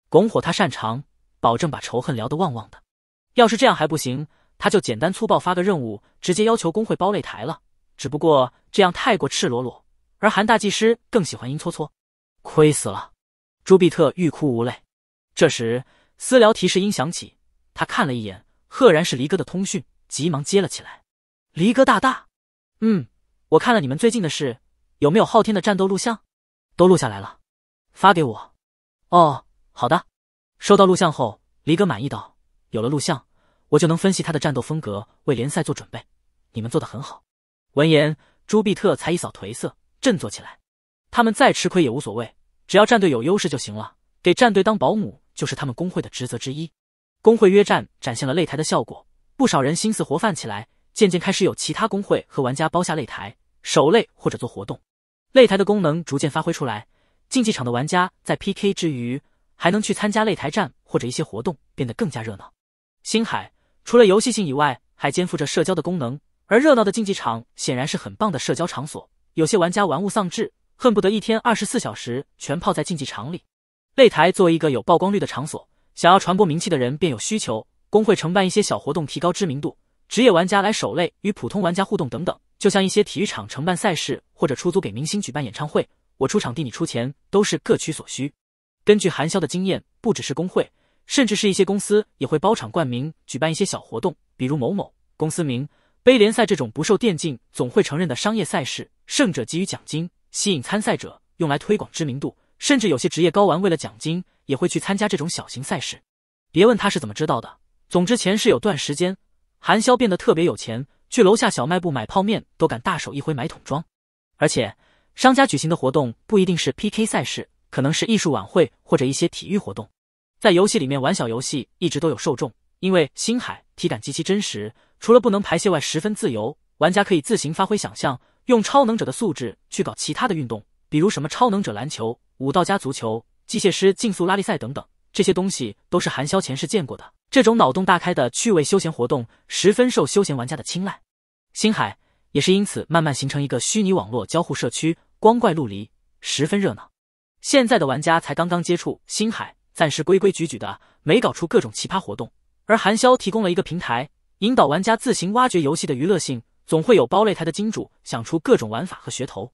拱火他擅长，保证把仇恨聊得旺旺的。要是这样还不行，他就简单粗暴发个任务，直接要求工会包擂台了。只不过这样太过赤裸裸。而韩大技师更喜欢阴搓搓，亏死了！朱庇特欲哭无泪。这时私聊提示音响起，他看了一眼，赫然是黎哥的通讯，急忙接了起来。黎哥大大，嗯，我看了你们最近的事，有没有昊天的战斗录像？都录下来了，发给我。哦，好的。收到录像后，黎哥满意道：“有了录像，我就能分析他的战斗风格，为联赛做准备。你们做的很好。”闻言，朱庇特才一扫颓色。振作起来，他们再吃亏也无所谓，只要战队有优势就行了。给战队当保姆就是他们工会的职责之一。工会约战展现了擂台的效果，不少人心思活泛起来，渐渐开始有其他工会和玩家包下擂台，守擂或者做活动。擂台的功能逐渐发挥出来，竞技场的玩家在 PK 之余还能去参加擂台战或者一些活动，变得更加热闹。星海除了游戏性以外，还肩负着社交的功能，而热闹的竞技场显然是很棒的社交场所。有些玩家玩物丧志，恨不得一天二十四小时全泡在竞技场里。擂台作为一个有曝光率的场所，想要传播名气的人便有需求。工会承办一些小活动，提高知名度；职业玩家来守擂，与普通玩家互动等等。就像一些体育场承办赛事，或者出租给明星举办演唱会，我出场地你出钱，都是各取所需。根据韩潇的经验，不只是工会，甚至是一些公司也会包场冠名，举办一些小活动，比如某某公司名。杯联赛这种不受电竞总会承认的商业赛事，胜者给予奖金，吸引参赛者用来推广知名度，甚至有些职业高玩为了奖金也会去参加这种小型赛事。别问他是怎么知道的，总之前世有段时间，韩潇变得特别有钱，去楼下小卖部买泡面都敢大手一挥买桶装。而且商家举行的活动不一定是 PK 赛事，可能是艺术晚会或者一些体育活动。在游戏里面玩小游戏一直都有受众，因为星海体感极其真实。除了不能排泄外，十分自由。玩家可以自行发挥想象，用超能者的素质去搞其他的运动，比如什么超能者篮球、武道家足球、机械师竞速拉力赛等等。这些东西都是韩萧前世见过的。这种脑洞大开的趣味休闲活动，十分受休闲玩家的青睐。星海也是因此慢慢形成一个虚拟网络交互社区，光怪陆离，十分热闹。现在的玩家才刚刚接触星海，暂时规规矩矩的，没搞出各种奇葩活动。而韩萧提供了一个平台。引导玩家自行挖掘游戏的娱乐性，总会有包擂台的金主想出各种玩法和噱头。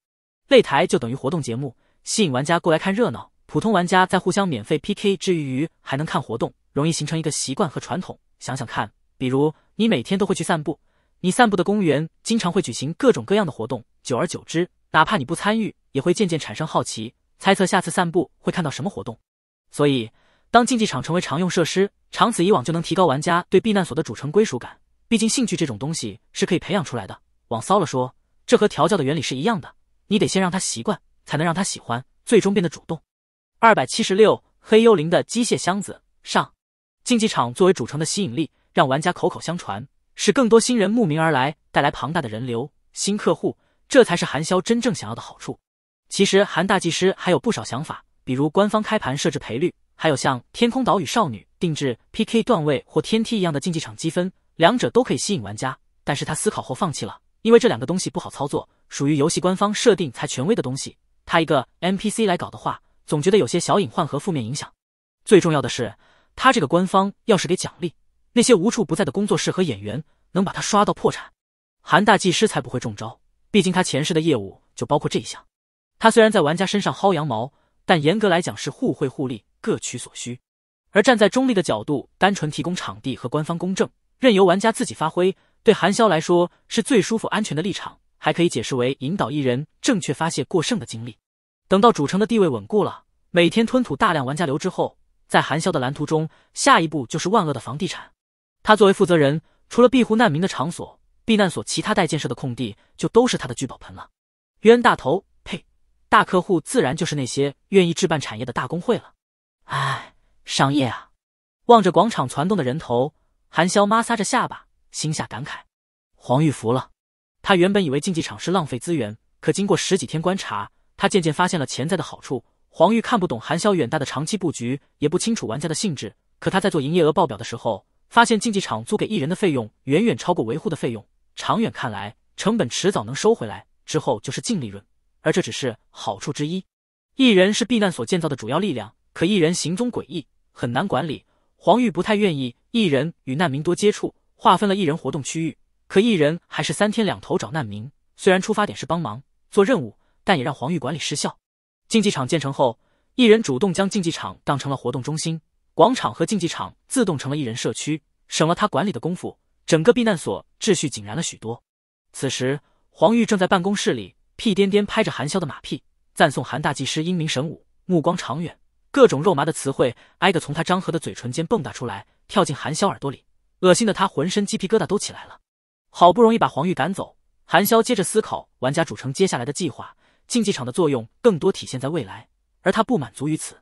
擂台就等于活动节目，吸引玩家过来看热闹。普通玩家在互相免费 PK 之余，还能看活动，容易形成一个习惯和传统。想想看，比如你每天都会去散步，你散步的公园经常会举行各种各样的活动，久而久之，哪怕你不参与，也会渐渐产生好奇，猜测下次散步会看到什么活动。所以。当竞技场成为常用设施，长此以往就能提高玩家对避难所的主城归属感。毕竟兴趣这种东西是可以培养出来的。往骚了说，这和调教的原理是一样的。你得先让他习惯，才能让他喜欢，最终变得主动。二百七十六黑幽灵的机械箱子上，竞技场作为主城的吸引力，让玩家口口相传，使更多新人慕名而来，带来庞大的人流、新客户，这才是韩萧真正想要的好处。其实韩大技师还有不少想法，比如官方开盘设置赔率。还有像天空岛屿少女定制 PK 段位或天梯一样的竞技场积分，两者都可以吸引玩家。但是他思考后放弃了，因为这两个东西不好操作，属于游戏官方设定才权威的东西。他一个 NPC 来搞的话，总觉得有些小隐患和负面影响。最重要的是，他这个官方要是给奖励，那些无处不在的工作室和演员能把他刷到破产。韩大技师才不会中招，毕竟他前世的业务就包括这一项。他虽然在玩家身上薅羊毛，但严格来讲是互惠互利。各取所需，而站在中立的角度，单纯提供场地和官方公正，任由玩家自己发挥，对韩潇来说是最舒服安全的立场，还可以解释为引导一人正确发泄过剩的精力。等到主城的地位稳固了，每天吞吐大量玩家流之后，在韩潇的蓝图中，下一步就是万恶的房地产。他作为负责人，除了庇护难民的场所避难所，其他待建设的空地就都是他的聚宝盆了。冤大头，呸！大客户自然就是那些愿意置办产业的大公会了。唉，商业啊！望着广场攒动的人头，韩潇抹挲着下巴，心下感慨。黄玉服了，他原本以为竞技场是浪费资源，可经过十几天观察，他渐渐发现了潜在的好处。黄玉看不懂韩潇远大的长期布局，也不清楚玩家的性质，可他在做营业额报表的时候，发现竞技场租给艺人的费用远远超过维护的费用，长远看来，成本迟早能收回来，之后就是净利润，而这只是好处之一。艺人是避难所建造的主要力量。可一人行踪诡异，很难管理。黄玉不太愿意一人与难民多接触，划分了一人活动区域。可一人还是三天两头找难民，虽然出发点是帮忙做任务，但也让黄玉管理失效。竞技场建成后，一人主动将竞技场当成了活动中心，广场和竞技场自动成了一人社区，省了他管理的功夫。整个避难所秩序井然了许多。此时，黄玉正在办公室里屁颠颠拍着韩潇的马屁，赞颂韩大祭师英明神武，目光长远。各种肉麻的词汇挨个从他张合的嘴唇间蹦跶出来，跳进韩萧耳朵里，恶心的他浑身鸡皮疙瘩都起来了。好不容易把黄玉赶走，韩萧接着思考玩家主城接下来的计划。竞技场的作用更多体现在未来，而他不满足于此，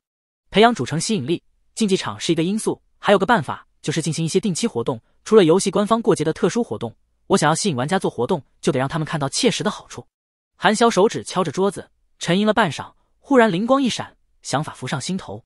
培养主城吸引力，竞技场是一个因素，还有个办法就是进行一些定期活动。除了游戏官方过节的特殊活动，我想要吸引玩家做活动，就得让他们看到切实的好处。韩萧手指敲着桌子，沉吟了半晌，忽然灵光一闪。想法浮上心头。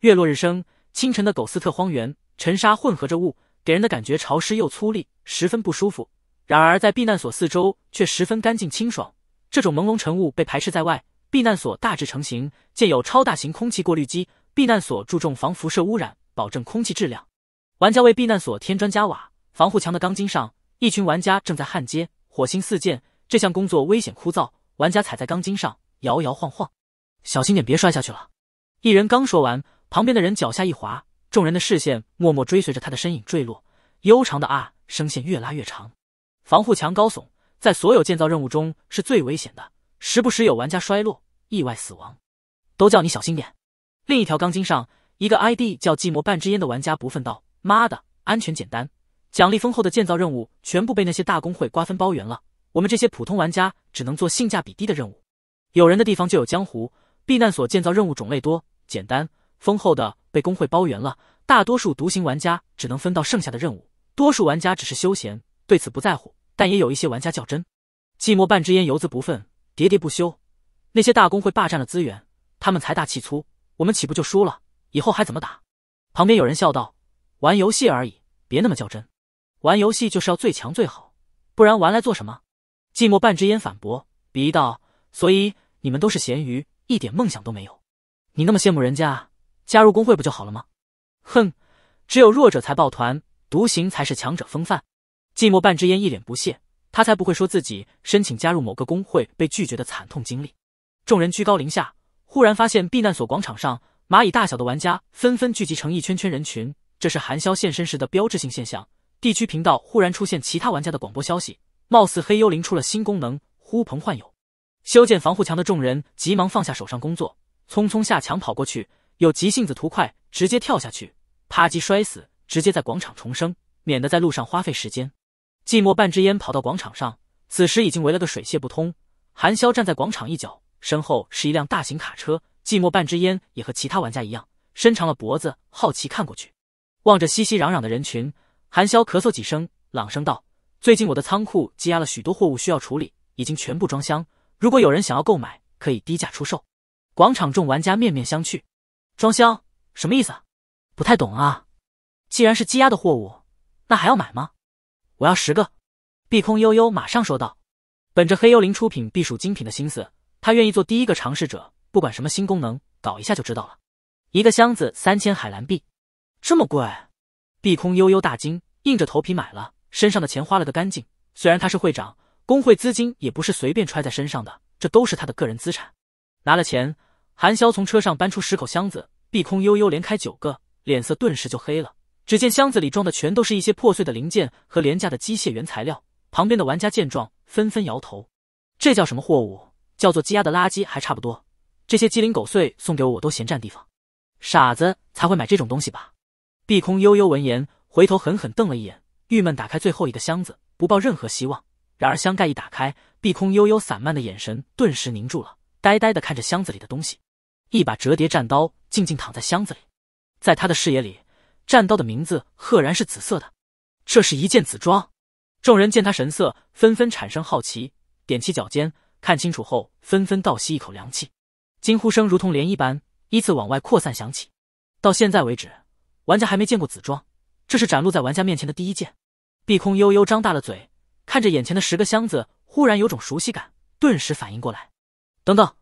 月落日升，清晨的狗斯特荒原，尘沙混合着雾，给人的感觉潮湿又粗粝，十分不舒服。然而在避难所四周却十分干净清爽，这种朦胧尘雾被排斥在外。避难所大致成型，建有超大型空气过滤机。避难所注重防辐射污染，保证空气质量。玩家为避难所添砖加瓦，防护墙的钢筋上，一群玩家正在焊接，火星四溅。这项工作危险枯燥，玩家踩在钢筋上，摇摇晃晃，小心点，别摔下去了。一人刚说完，旁边的人脚下一滑，众人的视线默默追随着他的身影坠落。悠长的啊声线越拉越长。防护墙高耸，在所有建造任务中是最危险的，时不时有玩家摔落，意外死亡。都叫你小心点。另一条钢筋上，一个 ID 叫寂寞半支烟的玩家不忿道：“妈的，安全简单，奖励丰厚的建造任务全部被那些大公会瓜分包圆了，我们这些普通玩家只能做性价比低的任务。有人的地方就有江湖，避难所建造任务种类多。”简单丰厚的被工会包圆了，大多数独行玩家只能分到剩下的任务。多数玩家只是休闲，对此不在乎，但也有一些玩家较真。寂寞半支烟，游子不忿，喋喋不休。那些大工会霸占了资源，他们财大气粗，我们岂不就输了？以后还怎么打？旁边有人笑道：“玩游戏而已，别那么较真。玩游戏就是要最强最好，不然玩来做什么？”寂寞半支烟反驳，鄙夷道：“所以你们都是咸鱼，一点梦想都没有。”你那么羡慕人家加入工会不就好了吗？哼，只有弱者才抱团，独行才是强者风范。寂寞半支烟一脸不屑，他才不会说自己申请加入某个工会被拒绝的惨痛经历。众人居高临下，忽然发现避难所广场上蚂蚁大小的玩家纷纷聚集成一圈圈人群，这是寒萧现身时的标志性现象。地区频道忽然出现其他玩家的广播消息，貌似黑幽灵出了新功能，呼朋唤友。修建防护墙的众人急忙放下手上工作。匆匆下墙跑过去，有急性子图快，直接跳下去，啪叽摔死，直接在广场重生，免得在路上花费时间。寂寞半支烟跑到广场上，此时已经围了个水泄不通。韩潇站在广场一角，身后是一辆大型卡车。寂寞半支烟也和其他玩家一样，伸长了脖子，好奇看过去，望着熙熙攘攘的人群。韩潇咳嗽几声，朗声道：“最近我的仓库积压了许多货物需要处理，已经全部装箱，如果有人想要购买，可以低价出售。”广场众玩家面面相觑，装箱什么意思？不太懂啊。既然是积压的货物，那还要买吗？我要十个。碧空悠悠马上说道：“本着黑幽灵出品必属精品的心思，他愿意做第一个尝试者。不管什么新功能，搞一下就知道了。”一个箱子三千海蓝币，这么贵？碧空悠悠大惊，硬着头皮买了，身上的钱花了个干净。虽然他是会长，工会资金也不是随便揣在身上的，这都是他的个人资产。拿了钱，韩潇从车上搬出十口箱子，碧空悠悠连开九个，脸色顿时就黑了。只见箱子里装的全都是一些破碎的零件和廉价的机械原材料。旁边的玩家见状，纷纷摇头：“这叫什么货物？叫做积压的垃圾还差不多。这些鸡零狗碎送给我，我都嫌占地方。傻子才会买这种东西吧？”碧空悠悠闻言，回头狠狠瞪了一眼，郁闷打开最后一个箱子，不抱任何希望。然而箱盖一打开，碧空悠悠散漫的眼神顿时凝住了。呆呆地看着箱子里的东西，一把折叠战刀静静躺在箱子里，在他的视野里，战刀的名字赫然是紫色的，这是一件紫装。众人见他神色，纷纷产生好奇，踮起脚尖看清楚后，纷纷倒吸一口凉气，惊呼声如同涟漪般依次往外扩散响起。到现在为止，玩家还没见过紫装，这是展露在玩家面前的第一件。碧空悠悠张大了嘴，看着眼前的十个箱子，忽然有种熟悉感，顿时反应过来。等等，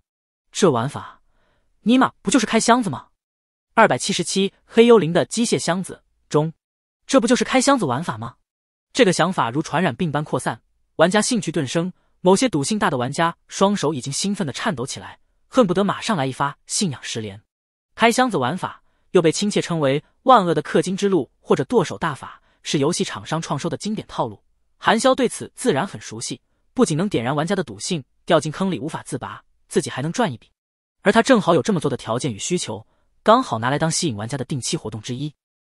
这玩法，尼玛不就是开箱子吗？二百七十七黑幽灵的机械箱子中，这不就是开箱子玩法吗？这个想法如传染病般扩散，玩家兴趣顿生。某些赌性大的玩家，双手已经兴奋的颤抖起来，恨不得马上来一发信仰十连。开箱子玩法又被亲切称为万恶的氪金之路或者剁手大法，是游戏厂商创收的经典套路。韩潇对此自然很熟悉，不仅能点燃玩家的赌性，掉进坑里无法自拔。自己还能赚一笔，而他正好有这么做的条件与需求，刚好拿来当吸引玩家的定期活动之一。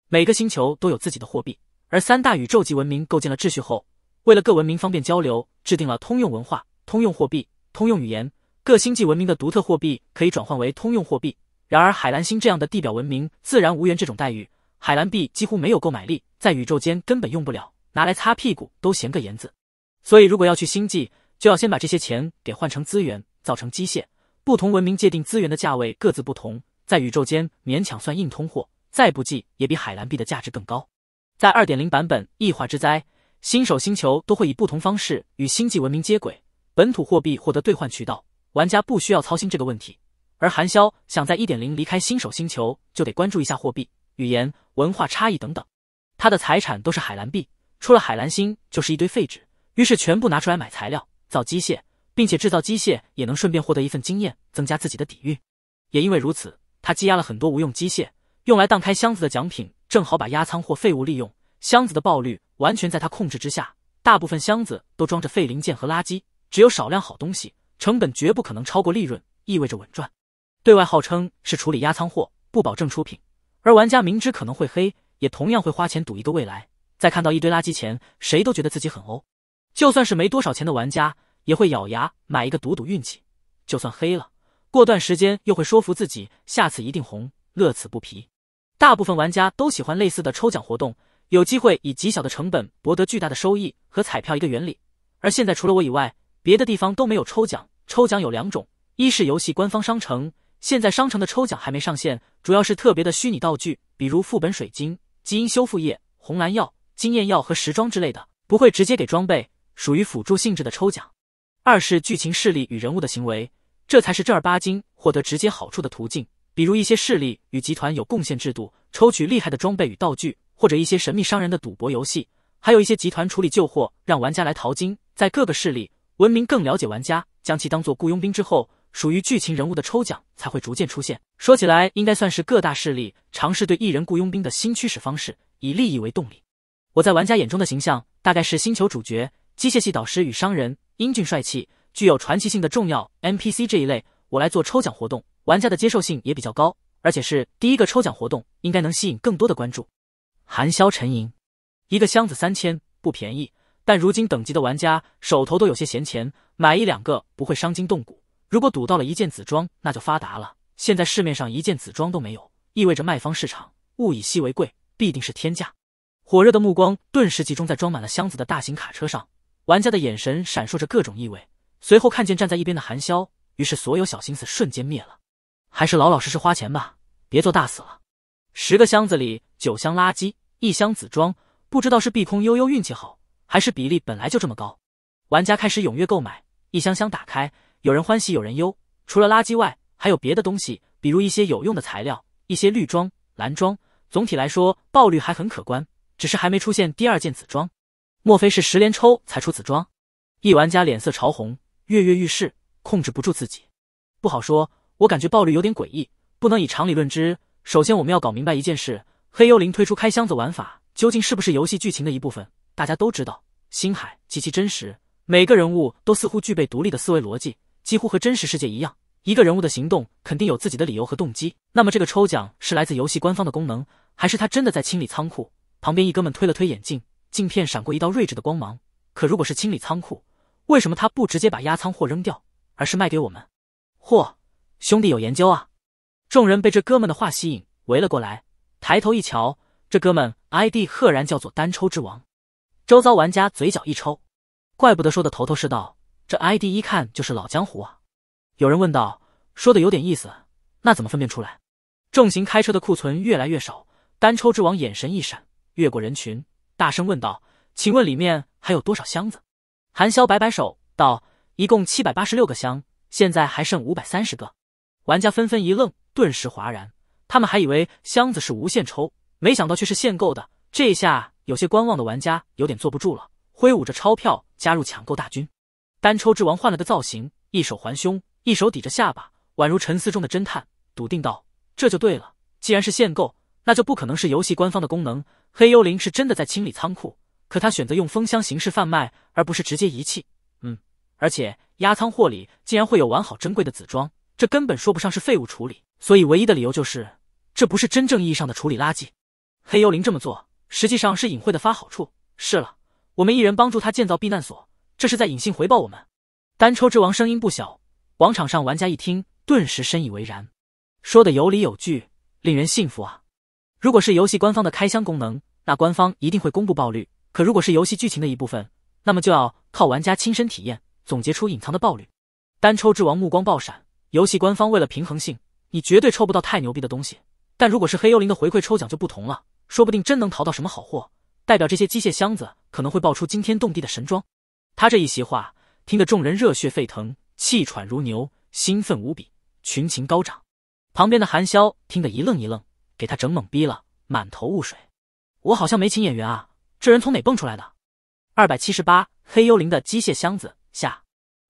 每个星球都有自己的货币，而三大宇宙级文明构建了秩序后，为了各文明方便交流，制定了通用文化、通用货币、通用语言。各星际文明的独特货币可以转换为通用货币。然而海蓝星这样的地表文明自然无缘这种待遇，海蓝币几乎没有购买力，在宇宙间根本用不了，拿来擦屁股都嫌个盐子。所以如果要去星际，就要先把这些钱给换成资源。造成机械不同文明界定资源的价位各自不同，在宇宙间勉强算硬通货，再不济也比海蓝币的价值更高。在二点零版本异化之灾，新手星球都会以不同方式与星际文明接轨，本土货币获得兑换渠道，玩家不需要操心这个问题。而韩潇想在一点零离开新手星球，就得关注一下货币、语言、文化差异等等。他的财产都是海蓝币，出了海蓝星就是一堆废纸，于是全部拿出来买材料造机械。并且制造机械也能顺便获得一份经验，增加自己的底蕴。也因为如此，他积压了很多无用机械，用来荡开箱子的奖品，正好把压仓或废物利用。箱子的爆率完全在他控制之下，大部分箱子都装着废零件和垃圾，只有少量好东西，成本绝不可能超过利润，意味着稳赚。对外号称是处理压仓货，不保证出品，而玩家明知可能会黑，也同样会花钱赌一个未来。在看到一堆垃圾前，谁都觉得自己很欧。就算是没多少钱的玩家。也会咬牙买一个赌赌运气，就算黑了，过段时间又会说服自己下次一定红，乐此不疲。大部分玩家都喜欢类似的抽奖活动，有机会以极小的成本博得巨大的收益，和彩票一个原理。而现在除了我以外，别的地方都没有抽奖。抽奖有两种，一是游戏官方商城，现在商城的抽奖还没上线，主要是特别的虚拟道具，比如副本水晶、基因修复液、红蓝药、经验药和时装之类的，不会直接给装备，属于辅助性质的抽奖。二是剧情势力与人物的行为，这才是正儿八经获得直接好处的途径。比如一些势力与集团有贡献制度，抽取厉害的装备与道具，或者一些神秘商人的赌博游戏，还有一些集团处理旧货，让玩家来淘金。在各个势力文明更了解玩家，将其当做雇佣兵之后，属于剧情人物的抽奖才会逐渐出现。说起来，应该算是各大势力尝试对艺人雇佣兵的新驱使方式，以利益为动力。我在玩家眼中的形象，大概是星球主角、机械系导师与商人。英俊帅气、具有传奇性的重要 NPC 这一类，我来做抽奖活动，玩家的接受性也比较高，而且是第一个抽奖活动，应该能吸引更多的关注。韩萧沉吟，一个箱子三千，不便宜，但如今等级的玩家手头都有些闲钱，买一两个不会伤筋动骨。如果赌到了一件紫装，那就发达了。现在市面上一件紫装都没有，意味着卖方市场，物以稀为贵，必定是天价。火热的目光顿时集中在装满了箱子的大型卡车上。玩家的眼神闪烁着各种意味，随后看见站在一边的韩萧，于是所有小心思瞬间灭了。还是老老实实花钱吧，别做大死了。十个箱子里，九箱垃圾，一箱紫装。不知道是碧空悠悠运气好，还是比例本来就这么高。玩家开始踊跃购买，一箱箱打开，有人欢喜有人忧。除了垃圾外，还有别的东西，比如一些有用的材料，一些绿装、蓝装。总体来说，爆率还很可观，只是还没出现第二件紫装。莫非是十连抽才出紫装？一玩家脸色潮红，跃跃欲试，控制不住自己。不好说，我感觉暴率有点诡异，不能以常理论之。首先，我们要搞明白一件事：黑幽灵推出开箱子玩法，究竟是不是游戏剧情的一部分？大家都知道，星海极其真实，每个人物都似乎具备独立的思维逻辑，几乎和真实世界一样。一个人物的行动肯定有自己的理由和动机。那么，这个抽奖是来自游戏官方的功能，还是他真的在清理仓库？旁边一哥们推了推眼镜。镜片闪过一道睿智的光芒。可如果是清理仓库，为什么他不直接把压仓货扔掉，而是卖给我们？嚯，兄弟有研究啊！众人被这哥们的话吸引，围了过来。抬头一瞧，这哥们 ID 赫然叫做“单抽之王”。周遭玩家嘴角一抽，怪不得说的头头是道，这 ID 一看就是老江湖啊！有人问道：“说的有点意思，那怎么分辨出来？”重型开车的库存越来越少，单抽之王眼神一闪，越过人群。大声问道：“请问里面还有多少箱子？”韩潇摆摆手道：“一共七百八十六个箱，现在还剩五百三十个。”玩家纷纷一愣，顿时哗然。他们还以为箱子是无限抽，没想到却是限购的。这下有些观望的玩家有点坐不住了，挥舞着钞票加入抢购大军。单抽之王换了个造型，一手环胸，一手抵着下巴，宛如沉思中的侦探，笃定道：“这就对了，既然是限购。”那就不可能是游戏官方的功能。黑幽灵是真的在清理仓库，可他选择用封箱形式贩卖，而不是直接遗弃。嗯，而且压仓货里竟然会有完好珍贵的紫装，这根本说不上是废物处理。所以唯一的理由就是，这不是真正意义上的处理垃圾。黑幽灵这么做，实际上是隐晦的发好处。是了，我们一人帮助他建造避难所，这是在隐性回报我们。单抽之王声音不小，广场上玩家一听，顿时深以为然，说的有理有据，令人信服啊。如果是游戏官方的开箱功能，那官方一定会公布爆率；可如果是游戏剧情的一部分，那么就要靠玩家亲身体验总结出隐藏的爆率。单抽之王目光爆闪，游戏官方为了平衡性，你绝对抽不到太牛逼的东西。但如果是黑幽灵的回馈抽奖就不同了，说不定真能淘到什么好货，代表这些机械箱子可能会爆出惊天动地的神装。他这一席话听得众人热血沸腾，气喘如牛，兴奋无比，群情高涨。旁边的韩潇听得一愣一愣。给他整懵逼了，满头雾水。我好像没请演员啊，这人从哪蹦出来的？二百七十八黑幽灵的机械箱子下，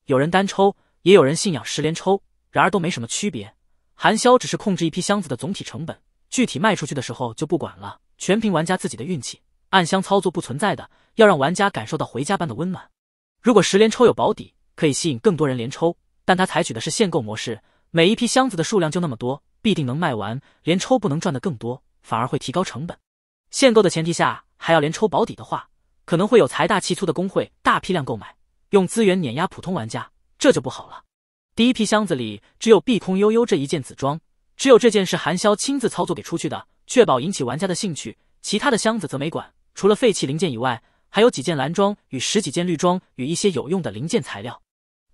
有人单抽，也有人信仰十连抽，然而都没什么区别。韩潇只是控制一批箱子的总体成本，具体卖出去的时候就不管了，全凭玩家自己的运气。暗箱操作不存在的，要让玩家感受到回家般的温暖。如果十连抽有保底，可以吸引更多人连抽，但他采取的是限购模式，每一批箱子的数量就那么多。必定能卖完，连抽不能赚的更多，反而会提高成本。限购的前提下还要连抽保底的话，可能会有财大气粗的工会大批量购买，用资源碾压普通玩家，这就不好了。第一批箱子里只有碧空悠悠这一件紫装，只有这件是韩萧亲自操作给出去的，确保引起玩家的兴趣。其他的箱子则没管，除了废弃零件以外，还有几件蓝装与十几件绿装与一些有用的零件材料。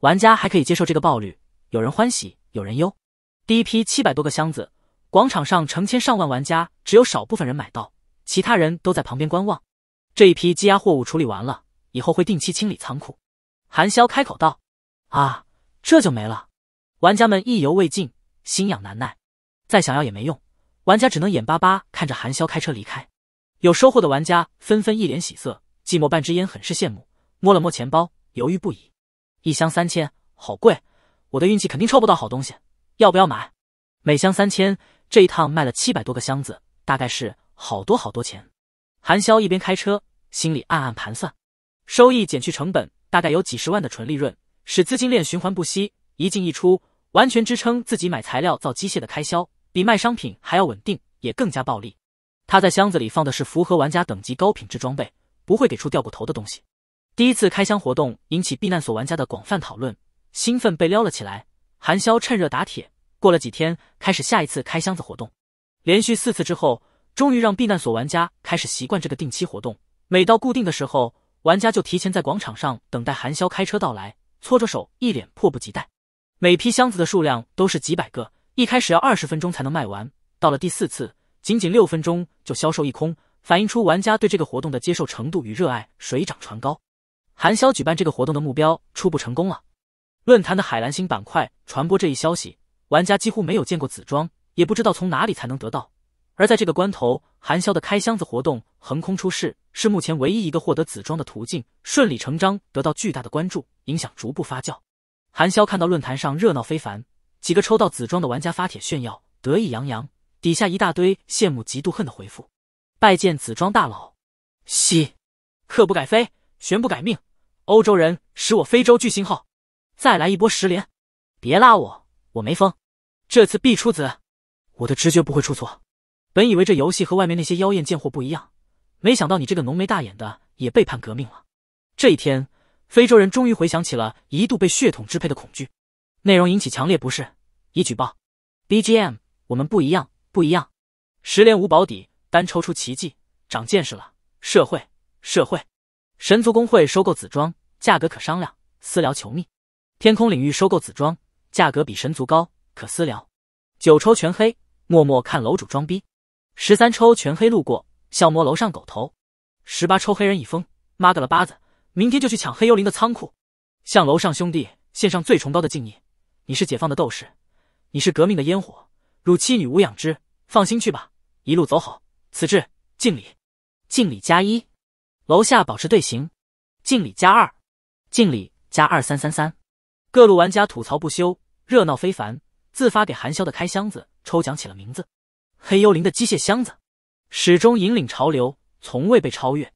玩家还可以接受这个暴率，有人欢喜，有人忧。第一批七百多个箱子，广场上成千上万玩家，只有少部分人买到，其他人都在旁边观望。这一批积压货物处理完了以后，会定期清理仓库。韩潇开口道：“啊，这就没了。”玩家们意犹未尽，心痒难耐，再想要也没用，玩家只能眼巴巴看着韩潇开车离开。有收获的玩家纷纷一脸喜色，寂寞半支烟很是羡慕，摸了摸钱包，犹豫不已。一箱三千，好贵，我的运气肯定抽不到好东西。要不要买？每箱三千，这一趟卖了七百多个箱子，大概是好多好多钱。韩潇一边开车，心里暗暗盘算，收益减去成本，大概有几十万的纯利润，使资金链循环不息，一进一出，完全支撑自己买材料造机械的开销，比卖商品还要稳定，也更加暴利。他在箱子里放的是符合玩家等级高品质装备，不会给出掉过头的东西。第一次开箱活动引起避难所玩家的广泛讨论，兴奋被撩了起来。韩潇趁热打铁，过了几天开始下一次开箱子活动，连续四次之后，终于让避难所玩家开始习惯这个定期活动。每到固定的时候，玩家就提前在广场上等待韩潇开车到来，搓着手，一脸迫不及待。每批箱子的数量都是几百个，一开始要二十分钟才能卖完，到了第四次，仅仅六分钟就销售一空，反映出玩家对这个活动的接受程度与热爱水涨船高。韩潇举办这个活动的目标初步成功了。论坛的海蓝星板块传播这一消息，玩家几乎没有见过紫装，也不知道从哪里才能得到。而在这个关头，韩萧的开箱子活动横空出世，是目前唯一一个获得紫装的途径，顺理成章得到巨大的关注，影响逐步发酵。韩萧看到论坛上热闹非凡，几个抽到紫装的玩家发帖炫耀，得意洋洋，底下一大堆羡慕、嫉妒、恨的回复。拜见紫装大佬，西客不改飞，玄不改命，欧洲人使我非洲巨星号。再来一波十连，别拉我，我没疯，这次必出子，我的直觉不会出错。本以为这游戏和外面那些妖艳贱货不一样，没想到你这个浓眉大眼的也背叛革命了。这一天，非洲人终于回想起了一度被血统支配的恐惧。内容引起强烈不适，已举报。BGM，我们不一样，不一样。十连无保底，单抽出奇迹，长见识了。社会，社会。神族工会收购紫装，价格可商量，私聊求密。天空领域收购紫装，价格比神族高，可私聊。九抽全黑，默默看楼主装逼。十三抽全黑，路过消磨楼上狗头。十八抽黑人已疯，妈个了巴子，明天就去抢黑幽灵的仓库。向楼上兄弟献上最崇高的敬意，你是解放的斗士，你是革命的烟火，汝妻女无养之，放心去吧，一路走好。此致敬礼，敬礼加一，楼下保持队形，敬礼加二，敬礼加二三三三。各路玩家吐槽不休，热闹非凡，自发给韩萧的开箱子抽奖起了名字。黑幽灵的机械箱子始终引领潮流，从未被超越。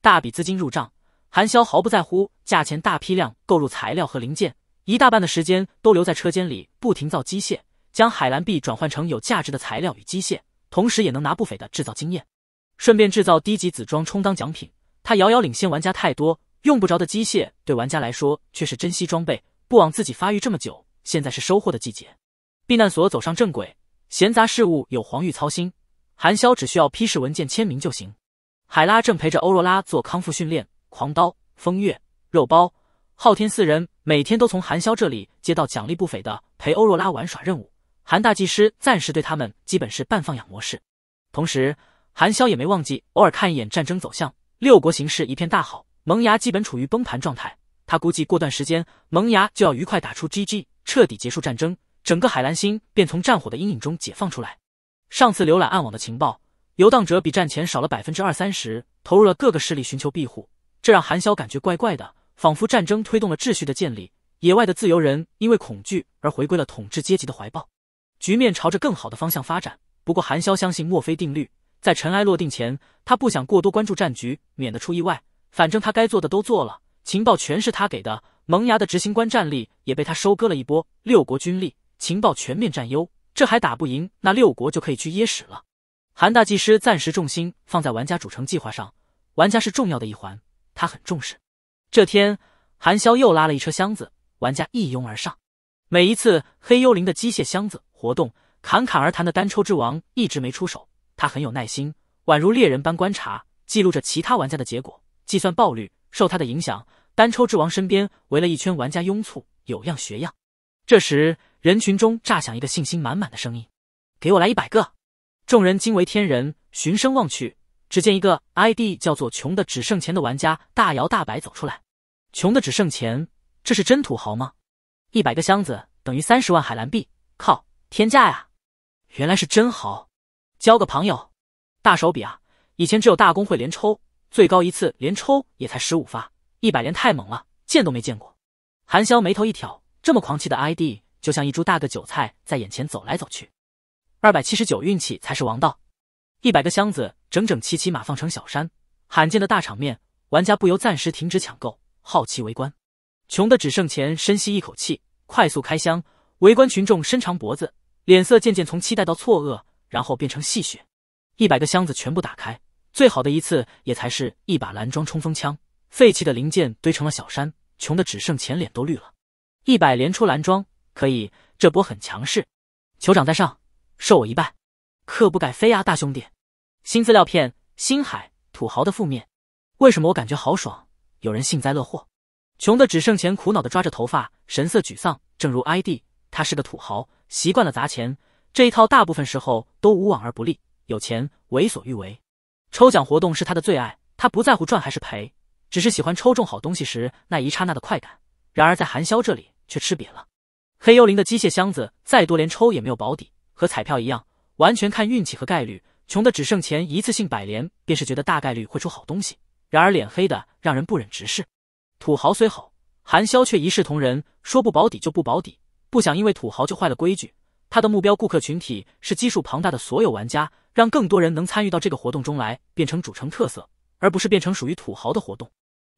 大笔资金入账，韩萧毫不在乎。价钱大批量购入材料和零件，一大半的时间都留在车间里，不停造机械，将海蓝币转换成有价值的材料与机械，同时也能拿不菲的制造经验，顺便制造低级紫装充当奖品。他遥遥领先玩家太多，用不着的机械对玩家来说却是珍稀装备。不枉自己发育这么久，现在是收获的季节。避难所走上正轨，闲杂事务有黄玉操心，韩潇只需要批示文件、签名就行。海拉正陪着欧若拉做康复训练，狂刀、风月、肉包、昊天四人每天都从韩潇这里接到奖励不菲的陪欧若拉玩耍任务。韩大技师暂时对他们基本是半放养模式，同时韩潇也没忘记偶尔看一眼战争走向，六国形势一片大好，萌芽基本处于崩盘状态。他估计过段时间，萌芽就要愉快打出 G G，彻底结束战争，整个海蓝星便从战火的阴影中解放出来。上次浏览暗网的情报，游荡者比战前少了百分之二三十，投入了各个势力寻求庇护。这让韩潇感觉怪怪的，仿佛战争推动了秩序的建立，野外的自由人因为恐惧而回归了统治阶级的怀抱，局面朝着更好的方向发展。不过韩潇相信墨菲定律，在尘埃落定前，他不想过多关注战局，免得出意外。反正他该做的都做了。情报全是他给的，萌芽的执行官战力也被他收割了一波，六国军力情报全面占优，这还打不赢，那六国就可以去噎屎了。韩大技师暂时重心放在玩家主城计划上，玩家是重要的一环，他很重视。这天，韩潇又拉了一车箱子，玩家一拥而上。每一次黑幽灵的机械箱子活动，侃侃而谈的单抽之王一直没出手，他很有耐心，宛如猎人般观察，记录着其他玩家的结果，计算爆率。受他的影响，单抽之王身边围了一圈玩家拥簇，有样学样。这时，人群中炸响一个信心满满的声音：“给我来一百个！”众人惊为天人，循声望去，只见一个 ID 叫做“穷的只剩钱”的玩家大摇大摆走出来。“穷的只剩钱，这是真土豪吗？”“一百个箱子等于三十万海蓝币，靠，天价呀！”“原来是真豪，交个朋友，大手笔啊！以前只有大公会连抽。”最高一次连抽也才十五发，一百连太猛了，见都没见过。韩潇眉头一挑，这么狂气的 ID 就像一株大个韭菜在眼前走来走去。二百七十九运气才是王道，一百个箱子整整齐齐码放成小山，罕见的大场面，玩家不由暂时停止抢购，好奇围观。穷的只剩钱，深吸一口气，快速开箱。围观群众伸长脖子，脸色渐渐从期待到错愕，然后变成戏谑。一百个箱子全部打开。最好的一次也才是一把蓝装冲锋枪，废弃的零件堆成了小山，穷的只剩钱，脸都绿了。一百连出蓝装，可以，这波很强势。酋长在上，受我一拜。克不盖飞啊，大兄弟！新资料片《星海土豪的负面》，为什么我感觉好爽？有人幸灾乐祸，穷的只剩钱，苦恼的抓着头发，神色沮丧。正如 ID，他是个土豪，习惯了砸钱，这一套大部分时候都无往而不利。有钱，为所欲为。抽奖活动是他的最爱，他不在乎赚还是赔，只是喜欢抽中好东西时那一刹那的快感。然而在韩潇这里却吃瘪了。黑幽灵的机械箱子再多连抽也没有保底，和彩票一样，完全看运气和概率。穷的只剩钱，一次性百连便是觉得大概率会出好东西。然而脸黑的让人不忍直视。土豪虽好，韩潇却一视同仁，说不保底就不保底，不想因为土豪就坏了规矩。他的目标顾客群体是基数庞大的所有玩家。让更多人能参与到这个活动中来，变成主城特色，而不是变成属于土豪的活动。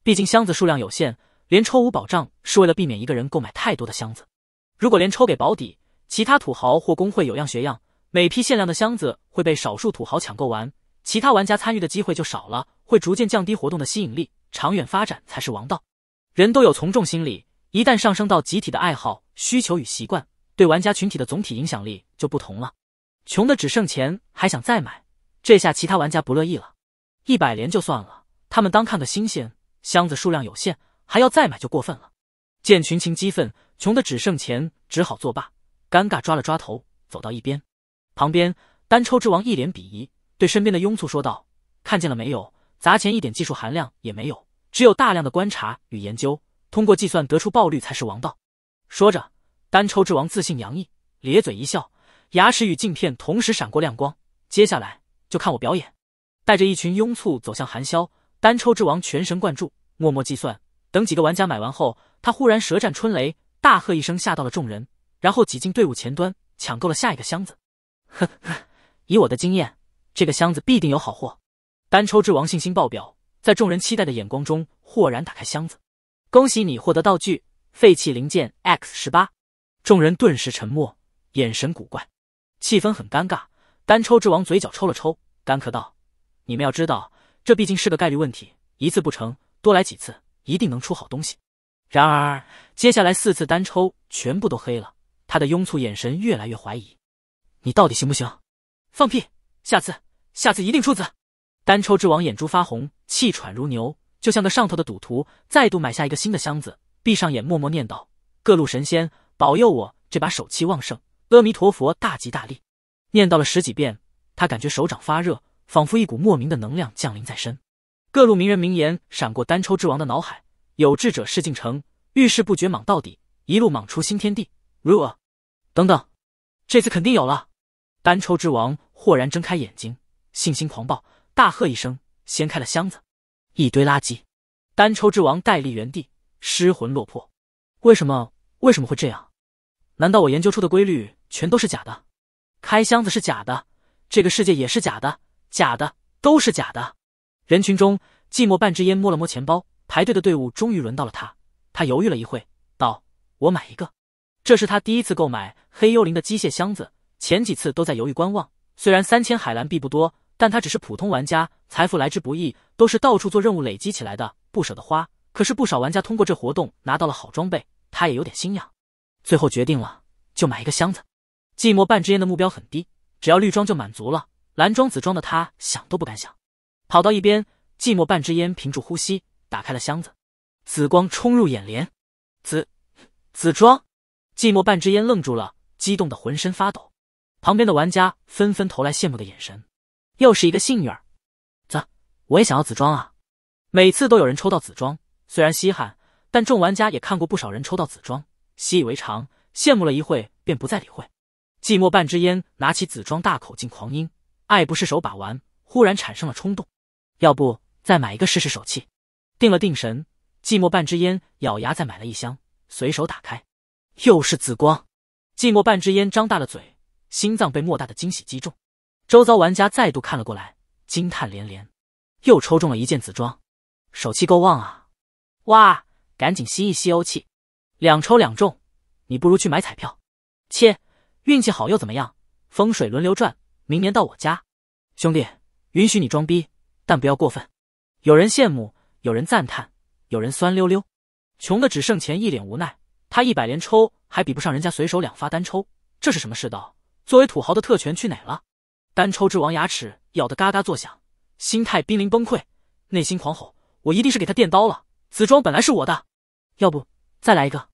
毕竟箱子数量有限，连抽无保障是为了避免一个人购买太多的箱子。如果连抽给保底，其他土豪或工会有样学样，每批限量的箱子会被少数土豪抢购完，其他玩家参与的机会就少了，会逐渐降低活动的吸引力。长远发展才是王道。人都有从众心理，一旦上升到集体的爱好、需求与习惯，对玩家群体的总体影响力就不同了。穷的只剩钱，还想再买，这下其他玩家不乐意了。一百连就算了，他们当看个新鲜，箱子数量有限，还要再买就过分了。见群情激愤，穷的只剩钱，只好作罢，尴尬抓了抓头，走到一边。旁边单抽之王一脸鄙夷，对身边的拥簇说道：“看见了没有？砸钱一点技术含量也没有，只有大量的观察与研究，通过计算得出暴率才是王道。”说着，单抽之王自信洋溢，咧嘴一笑。牙齿与镜片同时闪过亮光，接下来就看我表演。带着一群拥簇走向寒萧，单抽之王全神贯注，默默计算。等几个玩家买完后，他忽然舌战春雷，大喝一声，吓到了众人。然后挤进队伍前端，抢购了下一个箱子。呵呵，以我的经验，这个箱子必定有好货。单抽之王信心爆表，在众人期待的眼光中，豁然打开箱子。恭喜你获得道具：废弃零件 X 十八。众人顿时沉默，眼神古怪。气氛很尴尬，单抽之王嘴角抽了抽，干咳道：“你们要知道，这毕竟是个概率问题，一次不成，多来几次，一定能出好东西。”然而，接下来四次单抽全部都黑了他的，庸促眼神越来越怀疑：“你到底行不行？”“放屁！下次，下次一定出子！”单抽之王眼珠发红，气喘如牛，就像个上头的赌徒，再度买下一个新的箱子，闭上眼默默念道：“各路神仙保佑我这把手气旺盛。”阿弥陀佛，大吉大利！念到了十几遍，他感觉手掌发热，仿佛一股莫名的能量降临在身。各路名人名言闪过单抽之王的脑海：“有志者事竟成，遇事不决莽到底，一路莽出新天地。”如果等等，这次肯定有了！单抽之王豁然睁开眼睛，信心狂暴，大喝一声，掀开了箱子，一堆垃圾。单抽之王呆立原地，失魂落魄。为什么？为什么会这样？难道我研究出的规律？全都是假的，开箱子是假的，这个世界也是假的，假的都是假的。人群中，寂寞半支烟摸了摸钱包，排队的队伍终于轮到了他。他犹豫了一会，道：“我买一个。”这是他第一次购买黑幽灵的机械箱子，前几次都在犹豫观望。虽然三千海蓝币不多，但他只是普通玩家，财富来之不易，都是到处做任务累积起来的，不舍得花。可是不少玩家通过这活动拿到了好装备，他也有点心痒，最后决定了，就买一个箱子。寂寞半支烟的目标很低，只要绿装就满足了。蓝装、紫装的他想都不敢想。跑到一边，寂寞半支烟屏住呼吸，打开了箱子，紫光冲入眼帘。紫，紫装！寂寞半支烟愣住了，激动的浑身发抖。旁边的玩家纷纷投来羡慕的眼神。又是一个幸运儿，啧，我也想要紫装啊！每次都有人抽到紫装，虽然稀罕，但众玩家也看过不少人抽到紫装，习以为常，羡慕了一会便不再理会。寂寞半支烟拿起紫装大口径狂鹰，爱不释手把玩，忽然产生了冲动，要不再买一个试试手气？定了定神，寂寞半支烟咬牙再买了一箱，随手打开，又是紫光。寂寞半支烟张大了嘴，心脏被莫大的惊喜击中。周遭玩家再度看了过来，惊叹连连。又抽中了一件紫装，手气够旺啊！哇，赶紧吸一吸欧气，两抽两中，你不如去买彩票。切。运气好又怎么样？风水轮流转，明年到我家。兄弟，允许你装逼，但不要过分。有人羡慕，有人赞叹，有人酸溜溜。穷的只剩钱，一脸无奈。他一百连抽还比不上人家随手两发单抽，这是什么世道？作为土豪的特权去哪了？单抽之王牙齿咬得嘎嘎作响，心态濒临崩溃，内心狂吼：我一定是给他垫刀了。紫装本来是我的，要不再来一个？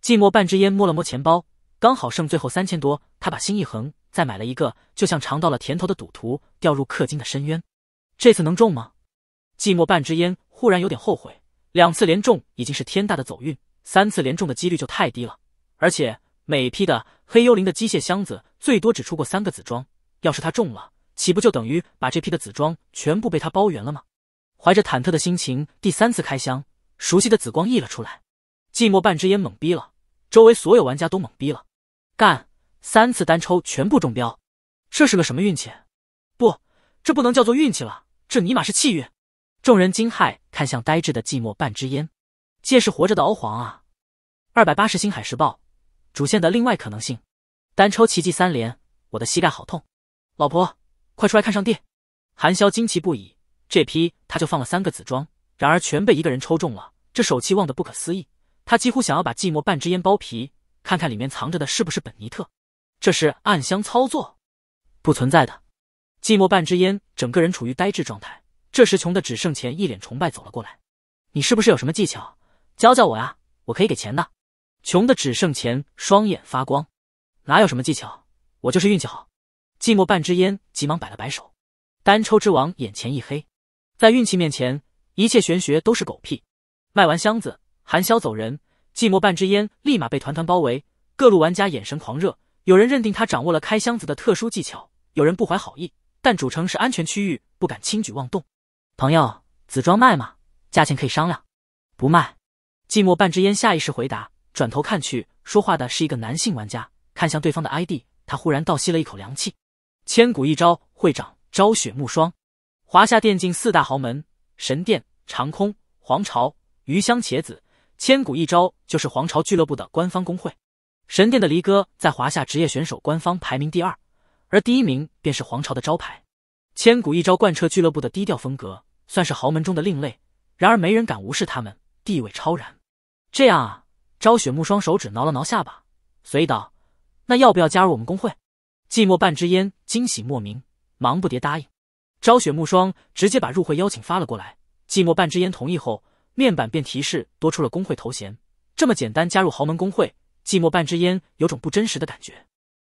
寂寞半支烟，摸了摸钱包。刚好剩最后三千多，他把心一横，再买了一个，就像尝到了甜头的赌徒掉入氪金的深渊。这次能中吗？寂寞半支烟忽然有点后悔，两次连中已经是天大的走运，三次连中的几率就太低了。而且每批的黑幽灵的机械箱子最多只出过三个紫装，要是他中了，岂不就等于把这批的紫装全部被他包圆了吗？怀着忐忑的心情，第三次开箱，熟悉的紫光溢了出来，寂寞半支烟懵逼了，周围所有玩家都懵逼了。干三次单抽全部中标，这是个什么运气？不，这不能叫做运气了，这尼玛是气运！众人惊骇，看向呆滞的寂寞半支烟，这是活着的欧皇啊！二百八十星海时报，主线的另外可能性，单抽奇迹三连，我的膝盖好痛！老婆，快出来看上帝！韩潇惊奇不已，这批他就放了三个紫装，然而全被一个人抽中了，这手气旺的不可思议，他几乎想要把寂寞半支烟剥皮。看看里面藏着的是不是本尼特？这是暗箱操作，不存在的。寂寞半支烟整个人处于呆滞状态。这时，穷的只剩钱，一脸崇拜走了过来。你是不是有什么技巧？教教我呀，我可以给钱的。穷的只剩钱，双眼发光。哪有什么技巧？我就是运气好。寂寞半支烟急忙摆了摆手。单抽之王眼前一黑，在运气面前，一切玄学都是狗屁。卖完箱子，含笑走人。寂寞半支烟立马被团团包围，各路玩家眼神狂热。有人认定他掌握了开箱子的特殊技巧，有人不怀好意，但主城是安全区域，不敢轻举妄动。朋友，紫装卖吗？价钱可以商量。不卖。寂寞半支烟下意识回答，转头看去，说话的是一个男性玩家。看向对方的 ID，他忽然倒吸了一口凉气。千古一招，会长朝雪暮霜。华夏电竞四大豪门：神殿、长空、皇朝、鱼香茄子。千古一招就是皇朝俱乐部的官方工会，神殿的离歌在华夏职业选手官方排名第二，而第一名便是皇朝的招牌。千古一招贯彻俱乐部的低调风格，算是豪门中的另类。然而没人敢无视他们，地位超然。这样啊，昭雪木双手指挠了挠下巴，随意道：“那要不要加入我们工会？”寂寞半支烟惊喜莫名，忙不迭答应。昭雪木双直接把入会邀请发了过来。寂寞半支烟同意后。面板便提示多出了工会头衔，这么简单加入豪门工会，寂寞半支烟有种不真实的感觉。